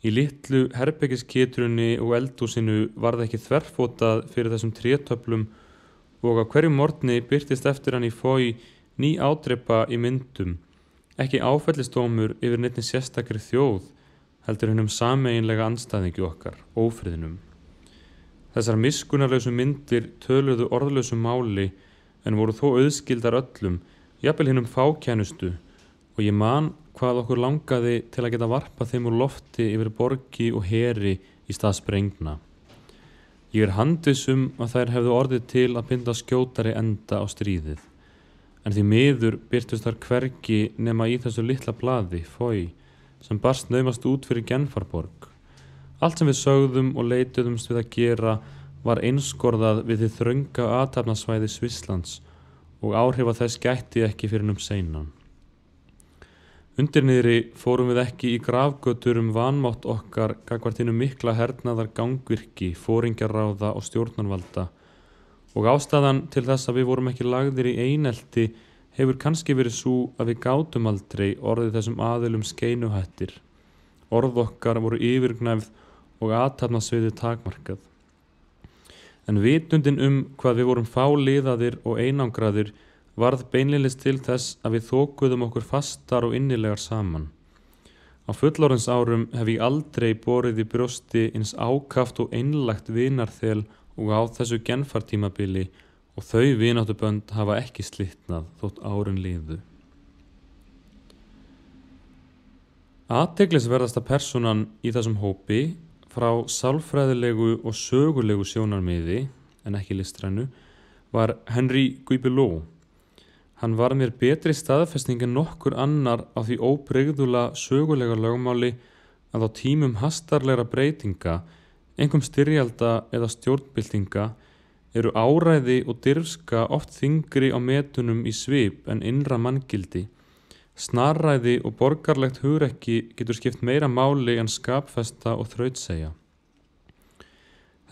S1: Í litlu herbyggiskitrunni og eldúsinu var það ekki þverfótað fyrir þessum trétöflum og á hverju morni byrtist eftir hann í fói ný ádrepa í myndum, ekki áfællistómur yfir neittni sérstakri þjóð heldur hennum sameinlega anstæðingi okkar, ófriðinum. Þessar miskunarlausu myndir töluðu orðlausu máli en voru þó auðskildar öllum, jafnvel hennum fákjænustu og ég man hvað okkur langaði til að geta varpa þeim úr lofti yfir borgi og heri í stað sprengna. Ég er handisum að þær hefðu orðið til að binda skjótari enda á stríðið. En því miður byrtust þar hvergi nema í þessu litla bladi, fói, sem barst naumast út fyrir Genfarborg. Allt sem við sögðum og leituðumst við að gera var einskorðað við því þrönga aðtapnasvæði Svíslands og áhrif að þess gætti ekki fyrir um seinan. Undirniðri fórum við ekki í gravgötur um vanmátt okkar gagvartinu mikla hernaðar gangvirki, fóringjarráða og stjórnarvalda og ástæðan til þess að við vorum ekki lagðir í einelti hefur kannski verið svo að við gátum aldrei orðið þessum aðilum skeinuhættir. Orð okkar voru yfirgnæfð og aðtarnasviði takmarkað. En vitundin um hvað við vorum fáliðaðir og einangraðir varð beinlilis til þess að við þókuðum okkur fastar og innilegar saman. Á fullorins árum hef ég aldrei borið í brjósti eins ákaft og einlægt vinarþel og á þessu genfartímabili og þau vináttubönd hafa ekki slittnað þótt árun liðu. Aðteglisverðasta personan í þessum hópi frá sálfræðilegu og sögulegu sjónarmiði en ekki listrannu var Henry Guibelot Hann var mér betri staðfestning en nokkur annar á því óbreyðula sögulega lögmáli að á tímum hastarleira breytinga, engum styrjalda eða stjórnbyltinga eru áræði og dirfska oft þingri á metunum í svip en innra manngildi. Snarræði og borgarlegt hugrekki getur skipt meira máli en skapfesta og þrautsegja.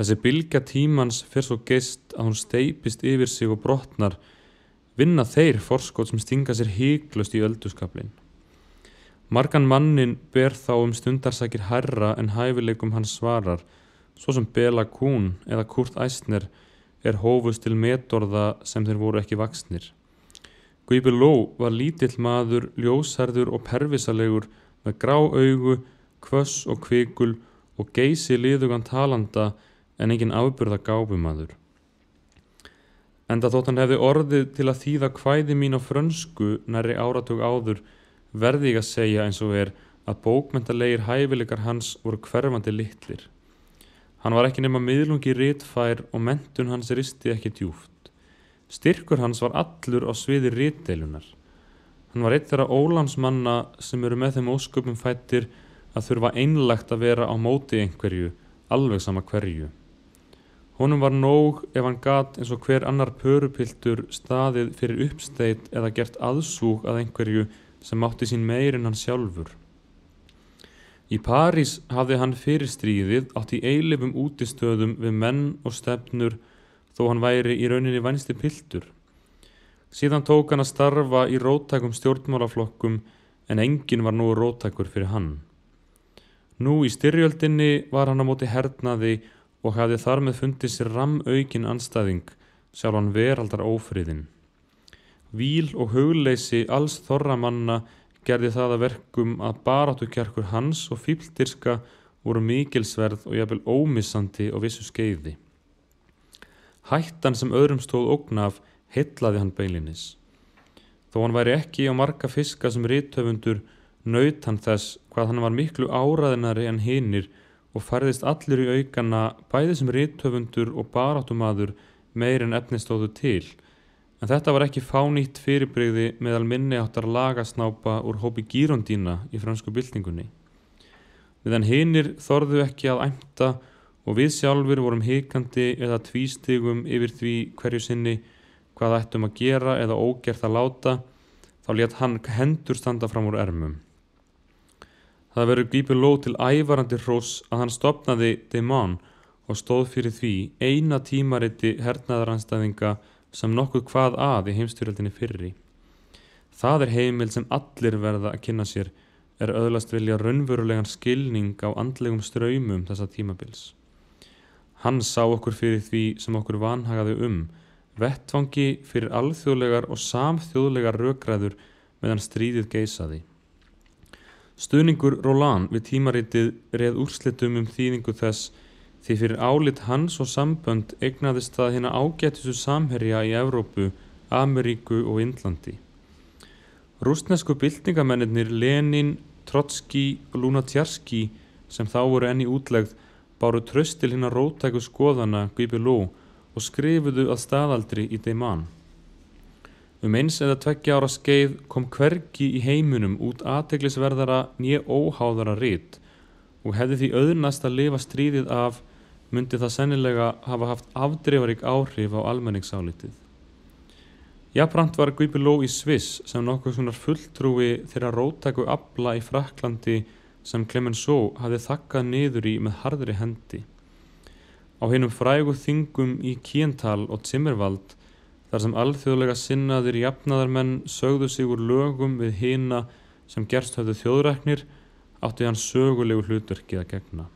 S1: Þessi bylgja tímans fyrir svo geist að hún steipist yfir sig og brotnar vinna þeir forskot sem stinga sér híglust í ölduskaplinn. Margan mannin ber þá um stundarsakir herra en hæfileikum hans svarar, svo sem Bela Kuhn eða Kurt Eisner er hófust til metorða sem þeir voru ekki vaksnir. Guipi Ló var lítill maður, ljósherður og pervisalegur með grá augu, kvöss og kvikul og geysi liðugan talanda en engin afbyrða gáfumadur en það þótt hann hefði orðið til að þýða hvæði mín á frönsku næri áratug áður verði ég að segja eins og er að bókmentalegir hæfileikar hans voru hverfandi litlir. Hann var ekki nema miðlungi rítfær og mentun hans risti ekki djúft. Styrkur hans var allur á sviði rítdeilunar. Hann var eitt þeirra ólandsmanna sem eru með þeim ósköpum fættir að þurfa einlegt að vera á móti einhverju, alveg sama hverju. Honum var nóg ef hann gat eins og hver annar pörupiltur staðið fyrir uppsteit eða gert aðsúk að einhverju sem átti sín meirinn hann sjálfur. Í París hafði hann fyrir stríðið átt í eilifum útistöðum við menn og stefnur þó hann væri í rauninni vænsti piltur. Síðan tók hann að starfa í róttakum stjórnmálaflokkum en enginn var nú róttakur fyrir hann. Nú í styrjöldinni var hann á móti hernaði og hafði þar með fundið sér ramaukin anstæðing sjálfan veraldar ófriðin. Víl og hugleysi alls þorra manna gerði það að verkum að barátukjarkur hans og fíldirska voru mikilsverð og jafnvel ómissandi og vissu skeiði. Hættan sem öðrum stóð ógnaf heitlaði hann beilinis. Þó hann væri ekki á marga fiska sem rítöfundur naut hann þess hvað hann var miklu áraðinari en hinnir og færðist allir í aukana bæði sem ríttöfundur og baráttumadur meir en efnistóðu til, en þetta var ekki fánýtt fyrirbreyði meðal minni áttar lagasnápa úr hópi gírondína í fransku byltingunni. Meðan hinnir þorðu ekki að æmta og við sjálfur vorum hikandi eða tvístigum yfir því hverju sinni hvað ættum að gera eða ógert að láta, þá létt hann hendur standa fram úr ermum. Það verður Gíbel Ló til ævarandi hrós að hann stopnaði Demon og stóð fyrir því eina tímariti hernaðaranstæðinga sem nokkuð hvað að í heimstyrjöldinni fyrri. Það er heimil sem allir verða að kynna sér er öðlast vilja raunverulegan skilning á andlegum ströymum þessa tímabils. Hann sá okkur fyrir því sem okkur vanhagaði um, vettfangi fyrir alþjóðlegar og samþjóðlegar rökræður meðan stríðið geysaði. Stöningur Roland við tímaritið reð úrslitum um þýðingu þess því fyrir álit hans og sambönd egnaðist það hérna ágætisu samherja í Evrópu, Ameríku og Índlandi. Rústnesku byltingamennir Lenin, Trotski og Lunatjarski sem þá voru enni útlegð báru tröst til hérna rótæku skoðana Guibeló og skrifuðu að staðaldri í Deimann. Um eins eða tveggja ára skeið kom hvergi í heiminum út aðteglisverðara njö óháðara rít og hefði því auðnast að lifa stríðið af myndi það sennilega hafa haft afdreifarík áhrif á almenningssálitið. Jafnbrant var Guipiló í Sviss sem nokkuð svonar fulltrúi þeirra rótæku abla í Fraklandi sem Clemenceau hafði þakkað niður í með hardri hendi. Á hennum frægu þingum í Kiental og Zimmerwald þar sem alþjóðlega sinnaðir jafnaðarmenn sögðu sig úr lögum við hýna sem gerst höfðu þjóðræknir átti hann sögulegu hlutverkið að gegna.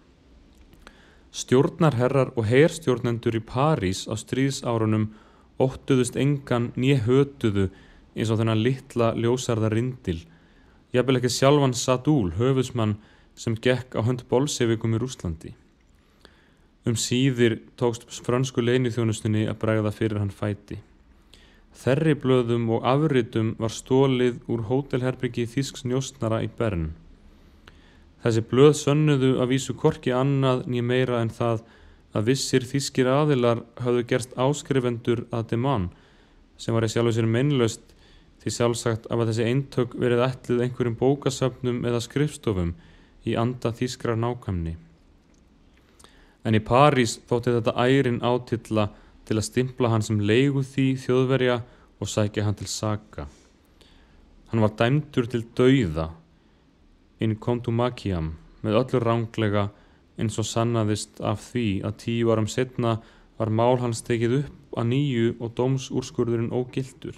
S1: Stjórnarherrar og heyrstjórnendur í París á stríðsárunum óttuðust engan nýjöhötuðu eins og þennan litla ljósarða rindil. Jafnvel ekki sjálfan Sadúl, höfusmann sem gekk á hönd bolsefikum í Rúslandi. Um síðir tókst frönsku leinithjónustinni að bregða fyrir hann fæti. Þerri blöðum og afritum var stólið úr hótelherbyggi Þísks njóstnara í Bern. Þessi blöð sönnuðu að vísu korki annað nýja meira en það að vissir þískir aðilar hafðu gerst áskrifendur að demann sem var í sjálfu sér meinlaust því sjálfsagt af að þessi eintök verið ætlið einhverjum bókasöfnum eða skrifstofum í anda þískrar nákvæmni. En í París þótti þetta ærin átilla til að stimpla hann sem leigu því þjóðverja og sækja hann til Saka. Hann var dæmdur til dauða inn kontumakiam með öllu ránglega eins og sannaðist af því að tíu árum setna var mál hans tekið upp að nýju og dómsúrskurðurinn ógildur.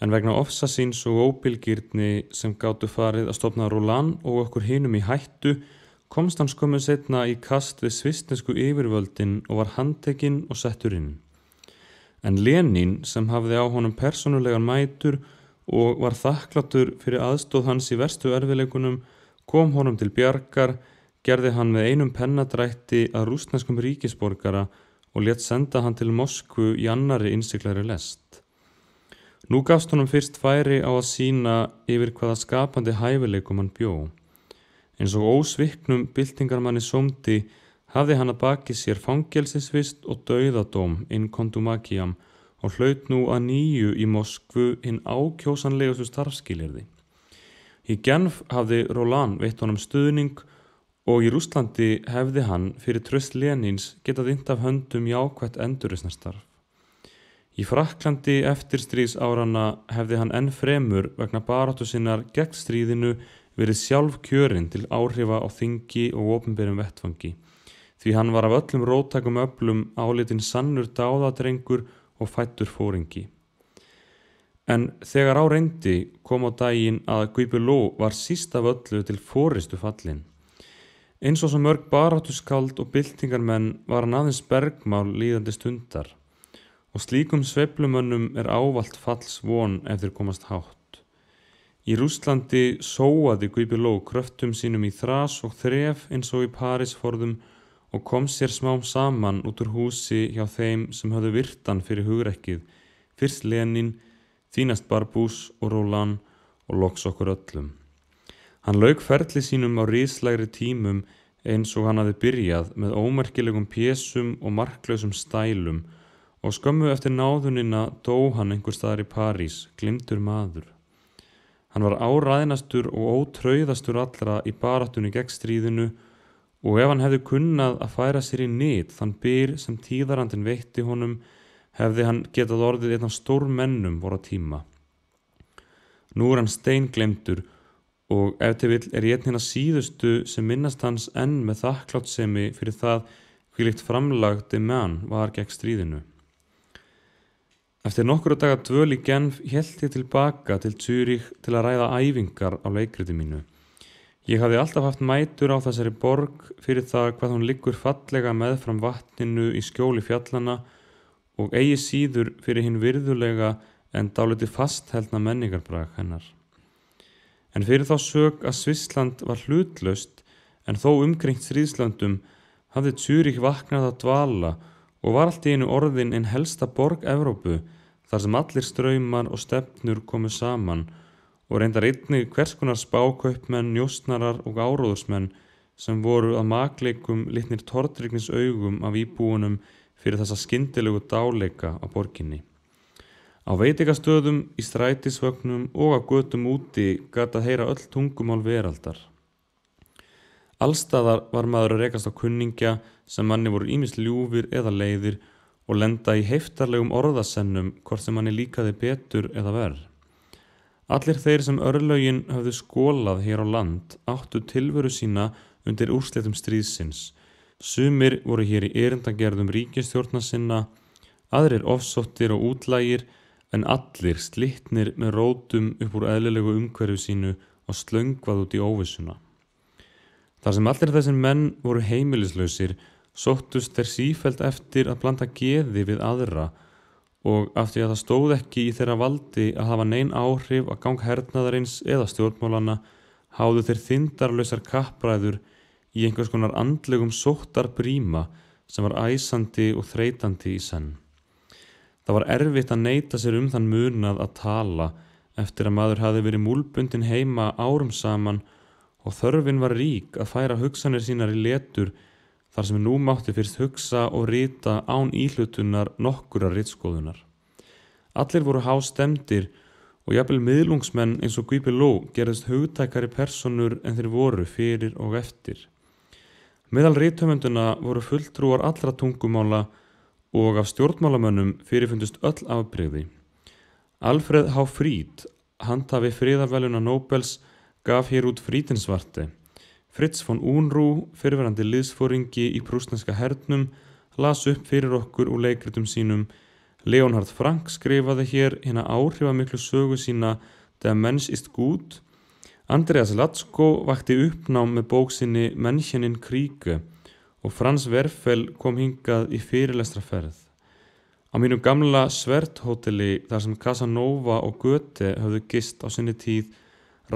S1: En vegna ofsasins og óbylgirni sem gáttu farið að stopna Rúlan og okkur hinum í hættu komst hann skömmu setna í kast við svistnesku yfirvöldin og var handtekinn og settur inn. En Lenin sem hafði á honum personulegan mætur og var þakklatur fyrir aðstóð hans í verstu erfileikunum, kom honum til bjargar, gerði hann með einum pennadrætti að rúsneskum ríkisborgara og létt senda hann til Moskvu í annari innsiklari lest. Nú gafst honum fyrst færi á að sína yfir hvaða skapandi hæfileikum hann bjóð eins og ósviknum byltingarmanni sómdi hafði hann að baki sér fangelsisvist og dauðadóm inn kondumakiam og hlaut nú að nýju í Moskvu hinn ákjósanlegustu starfskilirði. Í Genf hafði Roland veitt honum stuðning og í Rúslandi hefði hann fyrir tröst Lenins getað indaf höndum jákvætt endurisnarstarf. Í Fraklandi eftir stríðsárana hefði hann enn fremur vegna barátu sinnar gegn stríðinu verið sjálf kjörinn til áhrifa á þingi og ofinberðum vettfangi því hann var af öllum róttakum öllum álitin sannur dáðadrengur og fættur fóringi. En þegar á reyndi kom á daginn að Guipuló var síst af öllu til fóristu fallin. Eins og sem mörg barátuskald og byltingarmenn var hann aðeins bergmál líðandi stundar og slíkum sveplumönnum er ávalt falls von ef þeir komast hátt. Í Rúslandi sóaði Guipiló kröftum sínum í þrás og þref eins og í Parísforðum og kom sér smám saman út úr húsi hjá þeim sem hafðu virtan fyrir hugrekkið, fyrst Lenin, þínast Barbús og Rólan og loks okkur öllum. Hann lauk ferli sínum á ríslægri tímum eins og hann hafi byrjað með ómerkilegum pjésum og marklausum stælum og skömmu eftir náðunina dó hann einhver staðar í París, glimtur maður. Hann var áræðinastur og ótrauðastur allra í barattunni gegn stríðinu og ef hann hefði kunnað að færa sér í nýtt þann byr sem tíðarandin veitti honum hefði hann getað orðið einn af stór mennum voru að tíma. Nú er hann stein glemtur og eftir vil er ég einhverja síðustu sem minnast hans enn með þakklátsemi fyrir það hvilíkt framlagdi mann var gegn stríðinu. Eftir nokkru daga dvöl í Genf held ég tilbaka til Zürich til að ræða æfingar á leikriti mínu. Ég hafði alltaf haft mætur á þessari borg fyrir það hvað hún liggur fallega með fram vatninu í skjóli fjallana og eigi síður fyrir hinn virðulega en dáliti fastheldna menningarbrag hennar. En fyrir þá sög að Svísland var hlutlaust en þó umkring Sríðslandum hafði Zürich vaknað að dvala og var allt í einu orðin einn helsta borg Evrópu þar sem allir ströymar og stefnur komu saman og reyndar einnig hverskunar spákaupmenn, njóstnarar og áróðusmenn sem voru að magleikum litnir tortrygnis augum af íbúunum fyrir þessa skindilegu dáleika á borginni. Á veitikastöðum, í strætisvögnum og að götum úti gata heyra öll tungumál veraldar. Allstaðar var maður að rekast á kunningja sem manni voru ímisljúfir eða leiðir og lenda í heiftarlegum orðasennum hvort sem hann er líkaði betur eða verð. Allir þeir sem örlögin hafðu skólað hér á land áttu tilveru sína undir úrsléttum stríðsins. Sumir voru hér í erindagerðum ríkistjórna sinna, aðrir ofsóttir og útlægir en allir slittnir með rótum upp úr eðlilegu umhverju sínu og slöngvað út í óvissuna. Þar sem allir þessin menn voru heimilislausir sóttust þeir sífælt eftir að blanda geði við aðra og af því að það stóð ekki í þeirra valdi að hafa neyn áhrif að gang hernaðarins eða stjórnmólana háðu þeir þindarlausar kappræður í einhvers konar andlegum sóttar bríma sem var æsandi og þreytandi í senn. Það var erfitt að neyta sér um þann munað að tala eftir að maður hafi verið múlbundin heima árum saman og þörfin var rík að færa hugsanir sínar í letur þar sem nú mátti fyrst hugsa og rýta án íhlutunar nokkura rýtskóðunar. Allir voru hástemdir og jafnvel miðlungsmenn eins og Guipi Ló gerðist hugtækari personur en þeir voru fyrir og eftir. Meðal rýtöfunduna voru fulltrúar allra tungumála og af stjórnmálamönnum fyrirfundist öll afbreyði. Alfred H. Fríd, handhafi fríðarveluna Nobels, gaf hér út frítinsvarti Fritz von Unruh, fyrirverandi liðsfóringi í prúsneska hernum, las upp fyrir okkur úr leikritum sínum. Leonhard Frank skrifaði hér hérna áhrifamiklu sögu sína Der Mensch ist gut. Andreas Latsko vakti uppnám með bóksinni Mennsjeninn kríku og Frans Werfel kom hingað í fyrirlestraferð. Á mínum gamla sverthóteli þar sem Casanova og Goethe höfðu gist á sinni tíð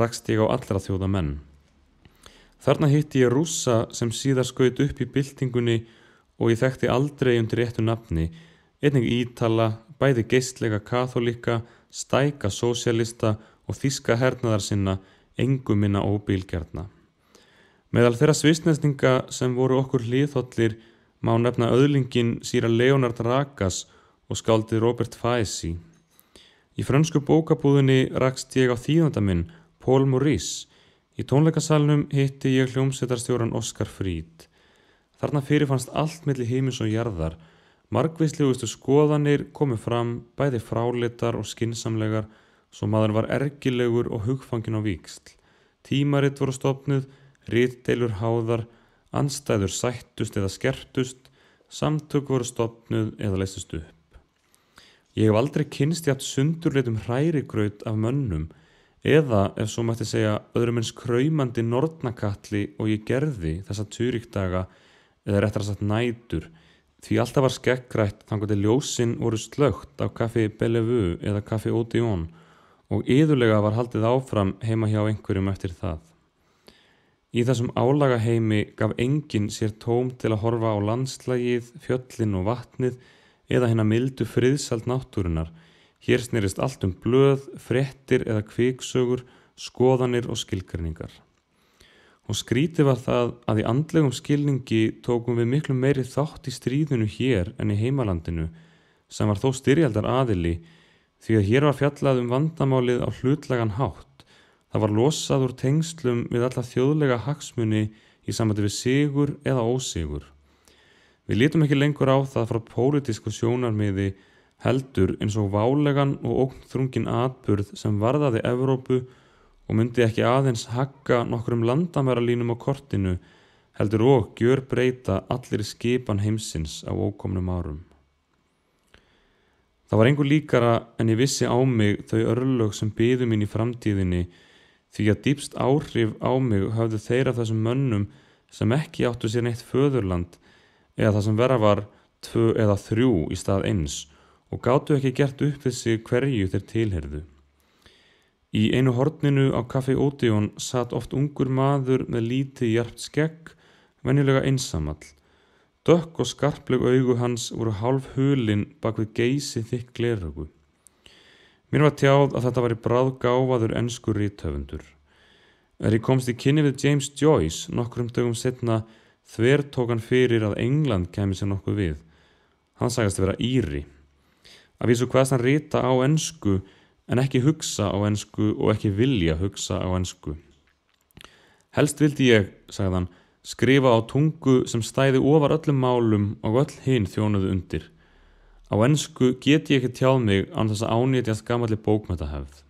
S1: rakst ég á allra þjóða menn. Þarna hitti ég rúsa sem síðar skaut upp í byltingunni og ég þekkti aldrei undir réttu nafni, einning ítala, bæði geistleika katholika, stæka sósjalista og þíska hernaðar sinna, engum minna óbílgjarna. Meðal þeirra svisnesninga sem voru okkur hlýðhóllir má nefna öðlingin síra Leonard Rakas og skáldið Robert Faesi. Í fransku bókabúðinni rakst ég á þýðandaminn Paul Maurice Í tónleikasalunum hitti ég hljómsettarstjóran Oskar Fríd. Þarna fyrirfannst allt melli heimis og jarðar. Markvislegustu skoðanir komið fram bæði fráleitar og skinsamlegar svo maður var ergilegur og hugfangin á vikst. Tímaritt voru stopnud, rítdeilur háðar, anstæður sættust eða skertust, samtök voru stopnud eða leysist upp. Ég hef aldrei kynst ég aft sundurleitum hrærigraut af mönnum eða ef svo mætti segja öðrum eins kræmandi nortnakalli og ég gerði þessa turíkdaga eða réttar að satt nætur því alltaf var skekkrætt þannig að ljósinn voru slögt af kaffi Bellevue eða kaffi Odeon og yðurlega var haldið áfram heima hjá einhverjum eftir það. Í þessum álaga heimi gaf enginn sér tóm til að horfa á landslægið, fjöllin og vatnið eða hennar mildu friðsalt náttúrunar Hér snýrist allt um blöð, frettir eða kviksögur, skoðanir og skilgrinningar. Og skrítið var það að í andlegum skilningi tókum við miklu meiri þátt í stríðinu hér en í heimalandinu sem var þó styrjaldar aðili því að hér var fjallað um vandamálið á hlutlagan hátt. Það var losað úr tengslum við alla þjóðlega haxmunni í samvæti við sigur eða ósigur. Við lítum ekki lengur á það frá pólitísku sjónarmiði heldur eins og válegan og óknþrungin atburð sem varðaði Evrópu og myndi ekki aðeins hakka nokkrum landamæralínum á kortinu heldur og gjör breyta allir skipan heimsins á ókomnum árum. Það var einhver líkara en ég vissi á mig þau örlög sem byðu mín í framtíðinni því að dýpst áhrif á mig hafðu þeirra þessum mönnum sem ekki áttu sér neitt föðurland eða það sem vera var tvö eða þrjú í stað eins og og gáttu ekki gert upp þessi hverju þeir tilherðu. Í einu horninu á Kaffi Ódíón satt oft ungur maður með lítið hjarpt skegg, venjulega einsamall. Dökk og skarpleg augu hans voru hálf hulin bak við geysi þikk glerögu. Mér var tjáð að þetta var í bráð gáfaður ennskur rítöfundur. Þegar ég komst í kynni við James Joyce nokkrum dögum setna þver tók hann fyrir að England kemi sér nokkuð við. Hann sagast að vera Íri að vísu hvaðast hann rita á ennsku en ekki hugsa á ennsku og ekki vilja hugsa á ennsku. Helst vildi ég, sagðan, skrifa á tungu sem stæði ofar öllum málum og öll hinn þjónuðu undir. Á ennsku get ég ekki tjáð mig án þess að ánýti að skamalli bókmæta hefð.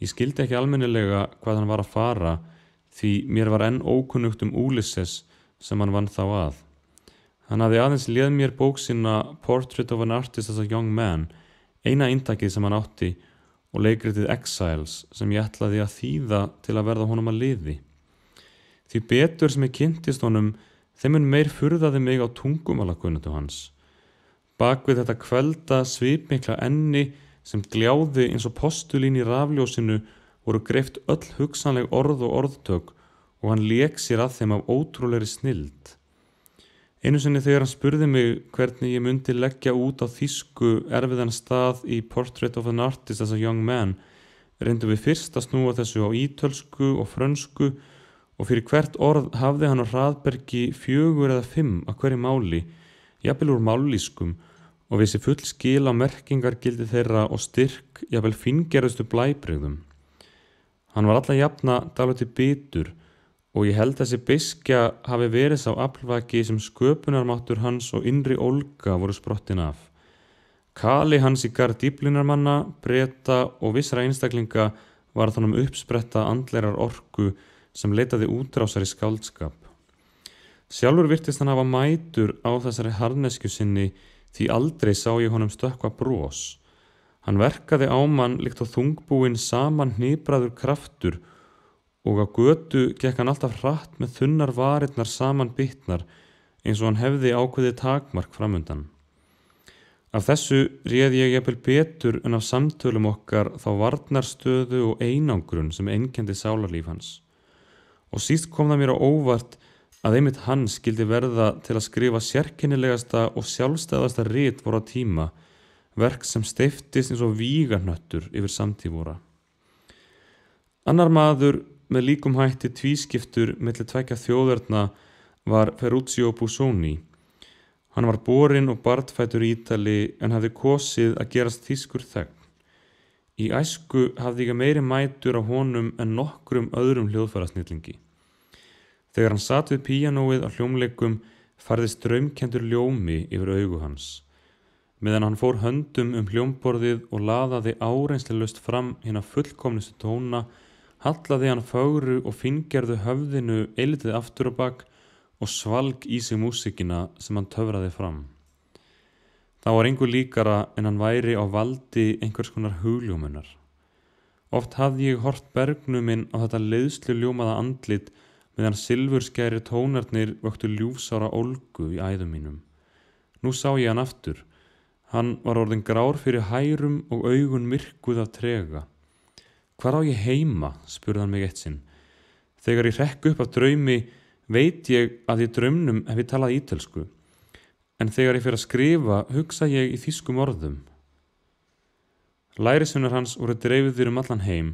S1: Ég skildi ekki almennilega hvað hann var að fara því mér var enn ókunnugt um Úlisses sem hann vann þá að. Hann hafði aðeins lið mér bók sinna Portrait of an Artist as a Young Man, eina intakið sem hann átti og leikritið Exiles sem ég ætlaði að þýða til að verða honum að liði. Því betur sem ég kynntist honum, þeim mun meir furðaði mig á tungumalakunatu hans. Bak við þetta kvelda svipmikla enni sem gljáði eins og postulín í rafljósinu voru greift öll hugsanleg orð og orðtök og hann leik sér að þeim af ótrúleiri snild. Einu sinni þegar hann spurði mig hvernig ég myndi leggja út á þýsku erfiðan stað í Portrait of an Artist as a Young Man reyndum við fyrst að snúa þessu á ítölsku og frönsku og fyrir hvert orð hafði hann á hraðbergi fjögur eða fimm að hverju máli, jafnvel úr mállískum og vissi full skil á merkingar gildi þeirra og styrk jafnvel fingerðustu blæbreyðum. Hann var alltaf jafna daluti bitur og ég held að þessi biskja hafi verið sá aflvaki sem sköpunarmáttur hans og innri Olga voru sprottin af. Kali hans í gard dýblinarmanna, breyta og vissra einstaklinga var þannig um uppspretta andlerar orgu sem leitaði útrásar í skáldskap. Sjálfur virtist hann hafa mætur á þessari harnesku sinni því aldrei sá ég honum stökka brós. Hann verkaði á mann líkt á þungbúin saman hnibraður kraftur og á götu gekk hann alltaf hratt með þunnar varirnar saman bytnar eins og hann hefði ákveði takmark framundan. Af þessu réði ég jafnvel betur en af samtölum okkar þá varnarstöðu og einangrun sem engjandi sálarlíf hans. Og síst kom það mér á óvart að einmitt hann skildi verða til að skrifa sérkennilegasta og sjálfstæðasta rít voru á tíma, verk sem steiftist eins og vígarnöttur yfir samtífóra. Annar maður með líkum hætti tvískiptur mellir tvekja þjóðarna var Ferruccio Busoni. Hann var borin og bartfætur í Ítali en hafði kosið að gerast þýskur þegn. Í æsku hafði ekki meiri mætur á honum en nokkrum öðrum hljóðfærasnýtlingi. Þegar hann satt við píjanóið á hljómleikum farðist draumkendur ljómi yfir augu hans. Meðan hann fór höndum um hljómborðið og laðaði áreinslelust fram hérna fullkomnustu tóna hallaði hann fáru og fingerðu höfðinu eilitið aftur og bakk og svalg í sig músikina sem hann töfraði fram. Það var einhver líkara en hann væri á valdi einhvers konar hugljómunar. Oft hafði ég hort bergnuminn á þetta leiðslu ljómaða andlit meðan silfurskæri tónarnir vöktu ljúfsára olgu í æðum mínum. Nú sá ég hann aftur. Hann var orðin grár fyrir hærum og augun myrkuð af trega. Hvar á ég heima? spurðan mig eitt sinn. Þegar ég rekk upp af draumi veit ég að ég draumnum hef ég talað ítelsku. En þegar ég fyrir að skrifa hugsa ég í þýskum orðum. Lærisunar hans voru dreifðir um allan heim.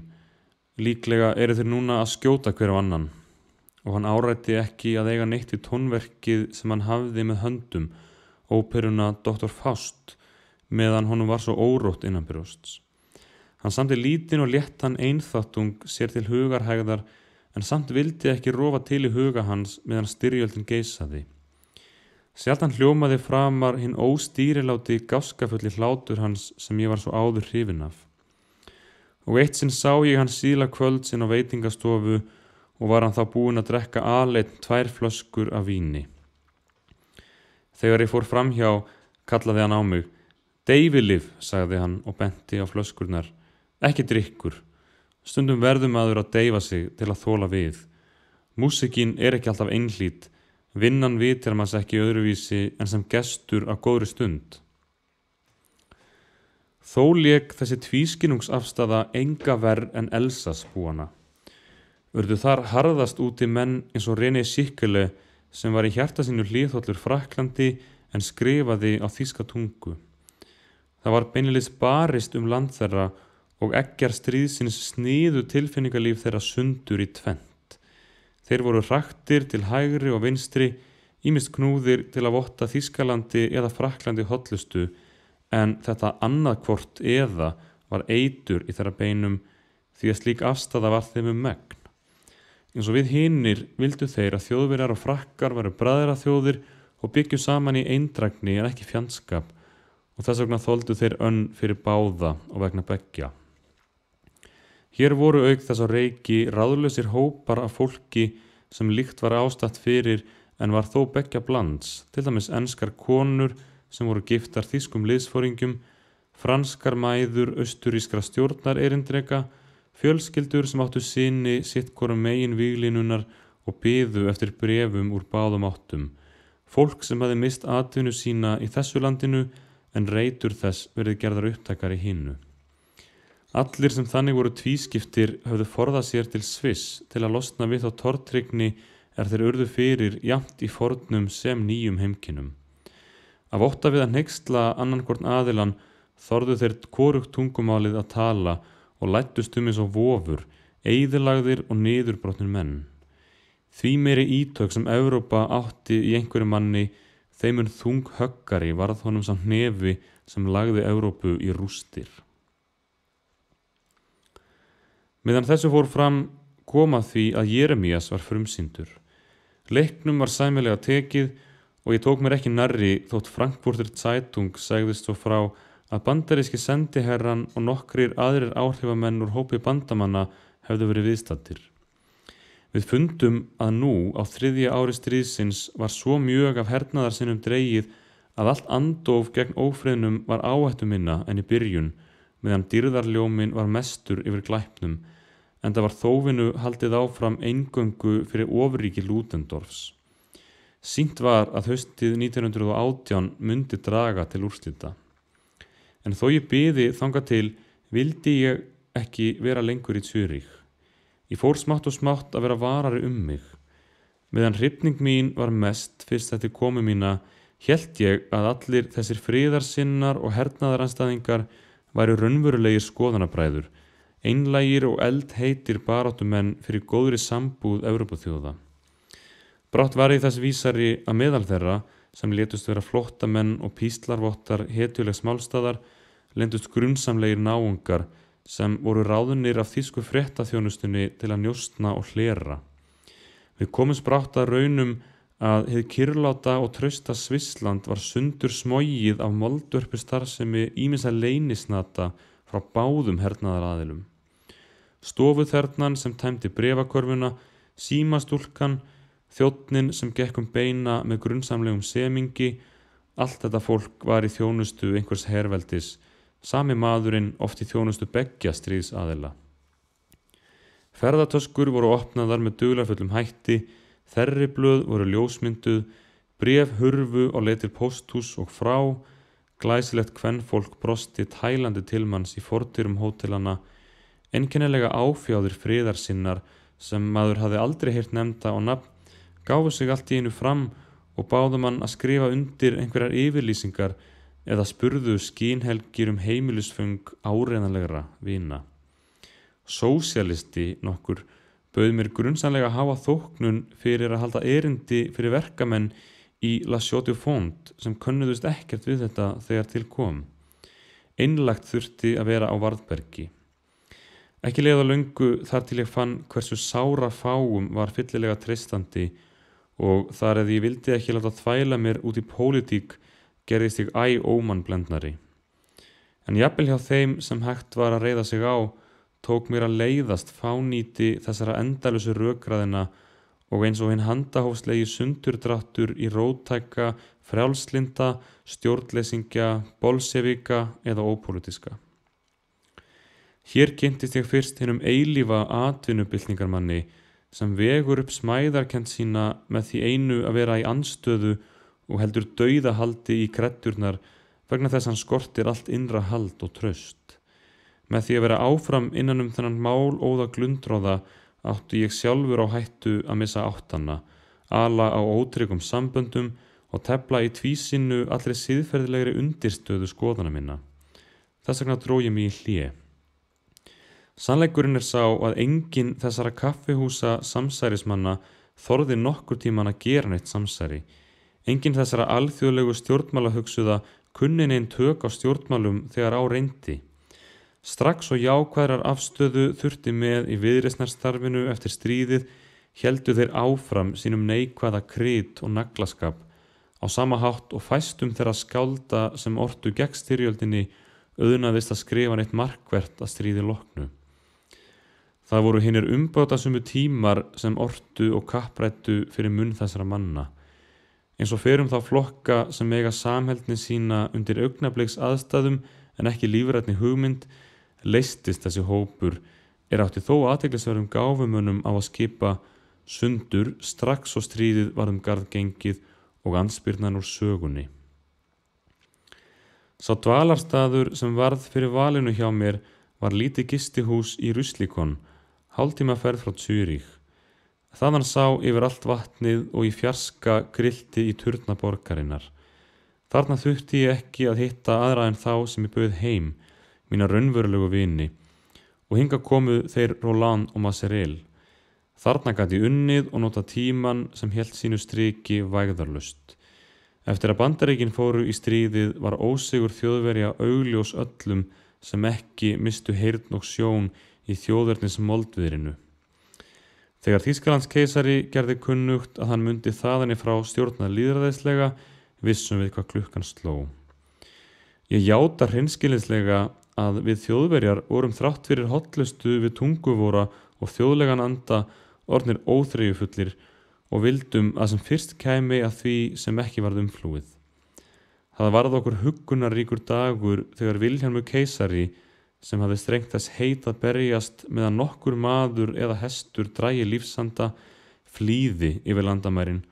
S1: Líklega eru þeir núna að skjóta hverju annan og hann árætti ekki að eiga neitt í tónverkið sem hann hafði með höndum, óperuna Dr. Faust, meðan honum var svo órótt innanbyrjósts. Hann samti lítinn og léttan einþáttung sér til hugarhægðar en samt vildi ekki rofa til í huga hans meðan styrjöldin geysaði. Sjaldan hljómaði framar hinn óstýriláti gáskafulli hlátur hans sem ég var svo áður hrifin af. Og eitt sinn sá ég hann síla kvöld sinn á veitingastofu og var hann þá búin að drekka aðleitt tvær flöskur af víni. Þegar ég fór fram hjá kallaði hann á mig. Deyvilið, sagði hann og benti á flöskurnar. Ekki drikkur. Stundum verðum aður að deyfa sig til að þóla við. Músikinn er ekki alltaf einhlít. Vinnan vitir maður ekki öðruvísi en sem gestur á góðri stund. Þó leik þessi tvískinnungsafstafa enga verð en Elsas búana. Urðu þar harðast úti menn eins og René Sikkele sem var í hjarta sínu hlýðhóllur Fraklandi en skrifaði á þíska tungu. Það var beinilegs barist um landþerra og ekkjar stríðsins sníðu tilfinningalíf þeirra sundur í tvent. Þeir voru raktir til hægri og vinstri, ímist knúðir til að votta Þískalandi eða Fraklandi hotlustu, en þetta annaðkvort eða var eitur í þeirra beinum því að slík afstada var þeim um megn. Eins og við hinnir vildu þeir að þjóðverjar og frakkar varu bræðra þjóðir og byggju saman í eindragni en ekki fjandskap og þess vegna þóldu þeir önn fyrir báða og vegna begja. Hér voru auk þess að reiki ráðlösir hópar af fólki sem líkt var ástatt fyrir en var þó bekja blands, til dæmis ennskar konur sem voru giftar þýskum liðsforingum, franskar mæður austurískra stjórnar erindrega, fjölskyldur sem áttu sinni sittkorum megin výlinunar og byðu eftir brefum úr báðum áttum, fólk sem hafi mist atvinnu sína í þessu landinu en reytur þess verið gerðar upptakar í hinnu. Allir sem þannig voru tvískiptir höfðu forðað sér til Sviss til að losna við á tortrygni er þeir urðu fyrir jæmt í fornum sem nýjum heimkinum. Af ótta við að nextla annankorn aðilan þorðu þeir korugt tungumálið að tala og lættust um eins og vofur, eidilagðir og niðurbrotnir menn. Því meiri ítök sem Európa átti í einhverju manni, þeimur þung höggari varð honum samt nefi sem lagði Európu í rústir. Meðan þessu fór fram koma því að Jeremías var frumsyndur. Leiknum var sæmilega tekið og ég tók mér ekki nærri þótt Frankfurter Zeitung segðist svo frá að bandaríski sendiherran og nokkrir aðrir áhrifamenn úr hópi bandamanna hefðu verið viðstattir. Við fundum að nú á þriðja ári stríðsins var svo mjög af hernaðarsinnum dreyið að allt andof gegn ófriðnum var áhættu minna en í byrjun meðan dýrðarljómin var mestur yfir glæpnum en það var þófinu haldið áfram eingöngu fyrir ofríki Lútendorfs. Sýnt var að höstið 1918 myndi draga til úrslita. En þó ég byði þanga til vildi ég ekki vera lengur í Tjúrík. Ég fór smátt og smátt að vera varari um mig. Meðan hrifning mín var mest fyrst þetta komu mína held ég að allir þessir fríðarsinnar og hernaðaranstæðingar væri raunverulegir skoðanabræður Einlægir og eldheitir barátumenn fyrir góðri sambúð Evropaþjóða. Brátt var í þess vísari að meðal þeirra sem letust vera flottamenn og píslarvottar hetulegs málstæðar lendust grunnsamlegir náungar sem voru ráðunir af þýsku frettaþjónustunni til að njóstna og hlera. Við komum sprátt að raunum að heið kirláta og trösta Svissland var sundur smóið af moldvörpu starfsemi ímins að leynisnata og frá báðum hernaðaraðilum. Stofuþernan sem tæmdi brevakörfuna, símastúlkan, þjóttnin sem gekkum beina með grunnsamlegum semingi, allt þetta fólk var í þjónustu einhvers herveldis, sami maðurinn oft í þjónustu begja stríðsadela. Ferðartöskur voru opnaðar með duglarfullum hætti, þerribluð voru ljósmynduð, bref hurfu og leið til posthús og frá, Glæsilegt kvennfólk brosti tælandi tilmanns í fordyrum hótelana, enkennilega áfjáðir friðarsinnar sem maður hafi aldrei heyrt nefnda og nafn gáðu sig allt í einu fram og báðu mann að skrifa undir einhverjar yfirlýsingar eða spurðu skínhelgir um heimilisfung áreðanlegra vina. Sósialisti nokkur bauð mér grunnsanlega að hafa þóknun fyrir að halda erindi fyrir verkamenn í La Chaux de Fond sem könnuðust ekkert við þetta þegar til kom. Einlagt þurfti að vera á Varðbergi. Ekki leiða löngu þar til ég fann hversu sára fáum var fyllilega treystandi og þar eða ég vildi ekki láta þvæla mér út í pólitík gerðist ég æg ómann blendnari. En jafnvel hjá þeim sem hægt var að reyða sig á tók mér að leiðast fánýti þessara endalusu rökraðina og og eins og hinn handahófslegi sundurdrattur í rótækka, frjálslinda, stjórnleysingja, bolsevika eða ópolítiska. Hér kynntist ég fyrst hennum eilífa atvinnubildningarmanni sem vegur upp smæðarkent sína með því einu að vera í anstöðu og heldur dauðahaldi í kreddurnar vegna þess hann skortir allt innra hald og tröst. Með því að vera áfram innan um þennan mál óða glundróða áttu ég sjálfur á hættu að missa áttanna, ala á ótryggum samböndum og tepla í tvísinu allri síðferðilegri undirstöðu skoðana minna. Þess vegna dró ég mig í hlýje. Sannleikurinn er sá að enginn þessara kaffihúsa samsærismanna þorði nokkur tíman að gera neitt samsæri. Enginn þessara alþjóðlegu stjórnmálahugsuða kunnin einn tök á stjórnmálum þegar á reyndi. Strax og jákvæðrar afstöðu þurfti með í viðreysnarstarfinu eftir stríðið heldu þeir áfram sínum neikvæða krít og naglaskap á sama hátt og fæstum þeirra skálda sem ortu gegn styrjöldinni auðnaðist að skrifa neitt markvert að stríði loknu. Það voru hinnir umbátasumu tímar sem ortu og kapprættu fyrir munn þessara manna. Eins og ferum þá flokka sem eiga samhældni sína undir augnableiks aðstæðum en ekki lífrætni hugmynd leistist þessi hópur er átti þó aðteglisverðum gáfumunum á að skipa sundur strax og stríðið varum gardgengið og ansbyrnan úr sögunni. Sá dvalarstaður sem varð fyrir valinu hjá mér var lítið gistihús í Ruslíkon, hálftíma ferð frá Tjúrík. Þannan sá yfir allt vatnið og í fjarska grilti í turna borgarinnar. Þarna þurfti ég ekki að hitta aðra en þá sem ég böð heim, mína raunverulegu vini og hinga komu þeir Roland og Maseril. Þarna gæti unnið og nota tíman sem held sínu striki vægðarlust. Eftir að bandaríkin fóru í stríðið var ósegur þjóðverja augljós öllum sem ekki mistu heyrn og sjón í þjóðverðnins moldviðrinu. Þegar Þískalands keisari gerði kunnugt að hann myndi þaðinni frá stjórna líðræðislega vissum við hvað klukkan sló. Ég játa hrinskilinslega að við þjóðverjar vorum þrátt fyrir hotlustu við tunguvóra og þjóðlegan anda ornir óþreyjufullir og vildum að sem fyrst kemi að því sem ekki varð umflúið. Það varð okkur hugunaríkur dagur þegar Vilhelmu keisari sem hafði strengt þess heit að berjast meðan nokkur maður eða hestur drægi lífsanda flýði yfir landamærin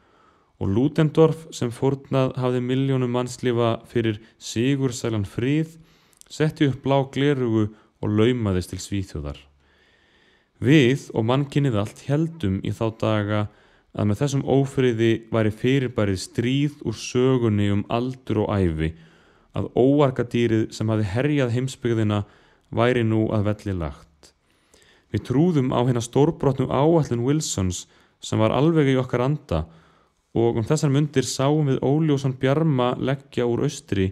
S1: og Ludendorff sem fórnað hafði miljónum mannslífa fyrir Sigursælan fríð setti upp blá glerugu og laumaðist til svíþjóðar. Við og mannkinnið allt heldum í þá daga að með þessum ófriði væri fyrirbærið stríð úr sögunni um aldur og æfi að óarkadýrið sem hafi herjað heimsbyggðina væri nú að velli lagt. Við trúðum á hennar stórbrotnu áallin Wilsons sem var alveg í okkar anda og um þessar myndir sáum við óljósan bjarma leggja úr austri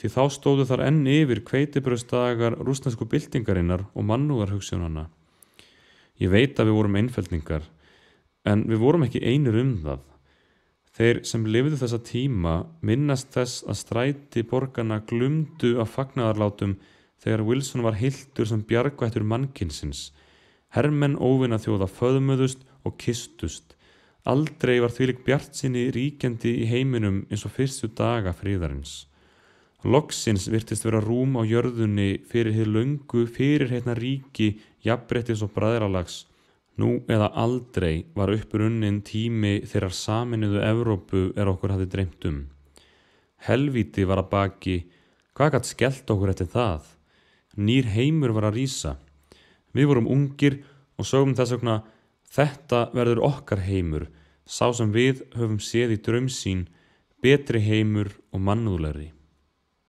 S1: því þá stóðu þar enn yfir kveitibröðsdagar rúsnesku byltingarinnar og mannúðarhugsunana. Ég veit að við vorum einfældningar, en við vorum ekki einir um það. Þeir sem lifðu þessa tíma minnast þess að stræti borgarna glumdu af fagnadarlátum þegar Wilson var hildur sem bjargvættur mannkinsins. Hermenn óvinna þjóða föðumöðust og kistust. Aldrei var því lík bjart sinni ríkjandi í heiminum eins og fyrstu daga fríðarins. Loksins virtist vera rúm á jörðunni fyrir hér lungu fyrir hérna ríki jafnbrettis og bræðralags. Nú eða aldrei var upprunnin tími þegar saminuðu Evrópu er okkur hafið dreymt um. Helviti var að baki, hvað gætt skellt okkur eftir það? Nýr heimur var að rýsa. Við vorum ungir og sögum þess vegna þetta verður okkar heimur, sá sem við höfum séð í draumsín, betri heimur og mannúðlerri.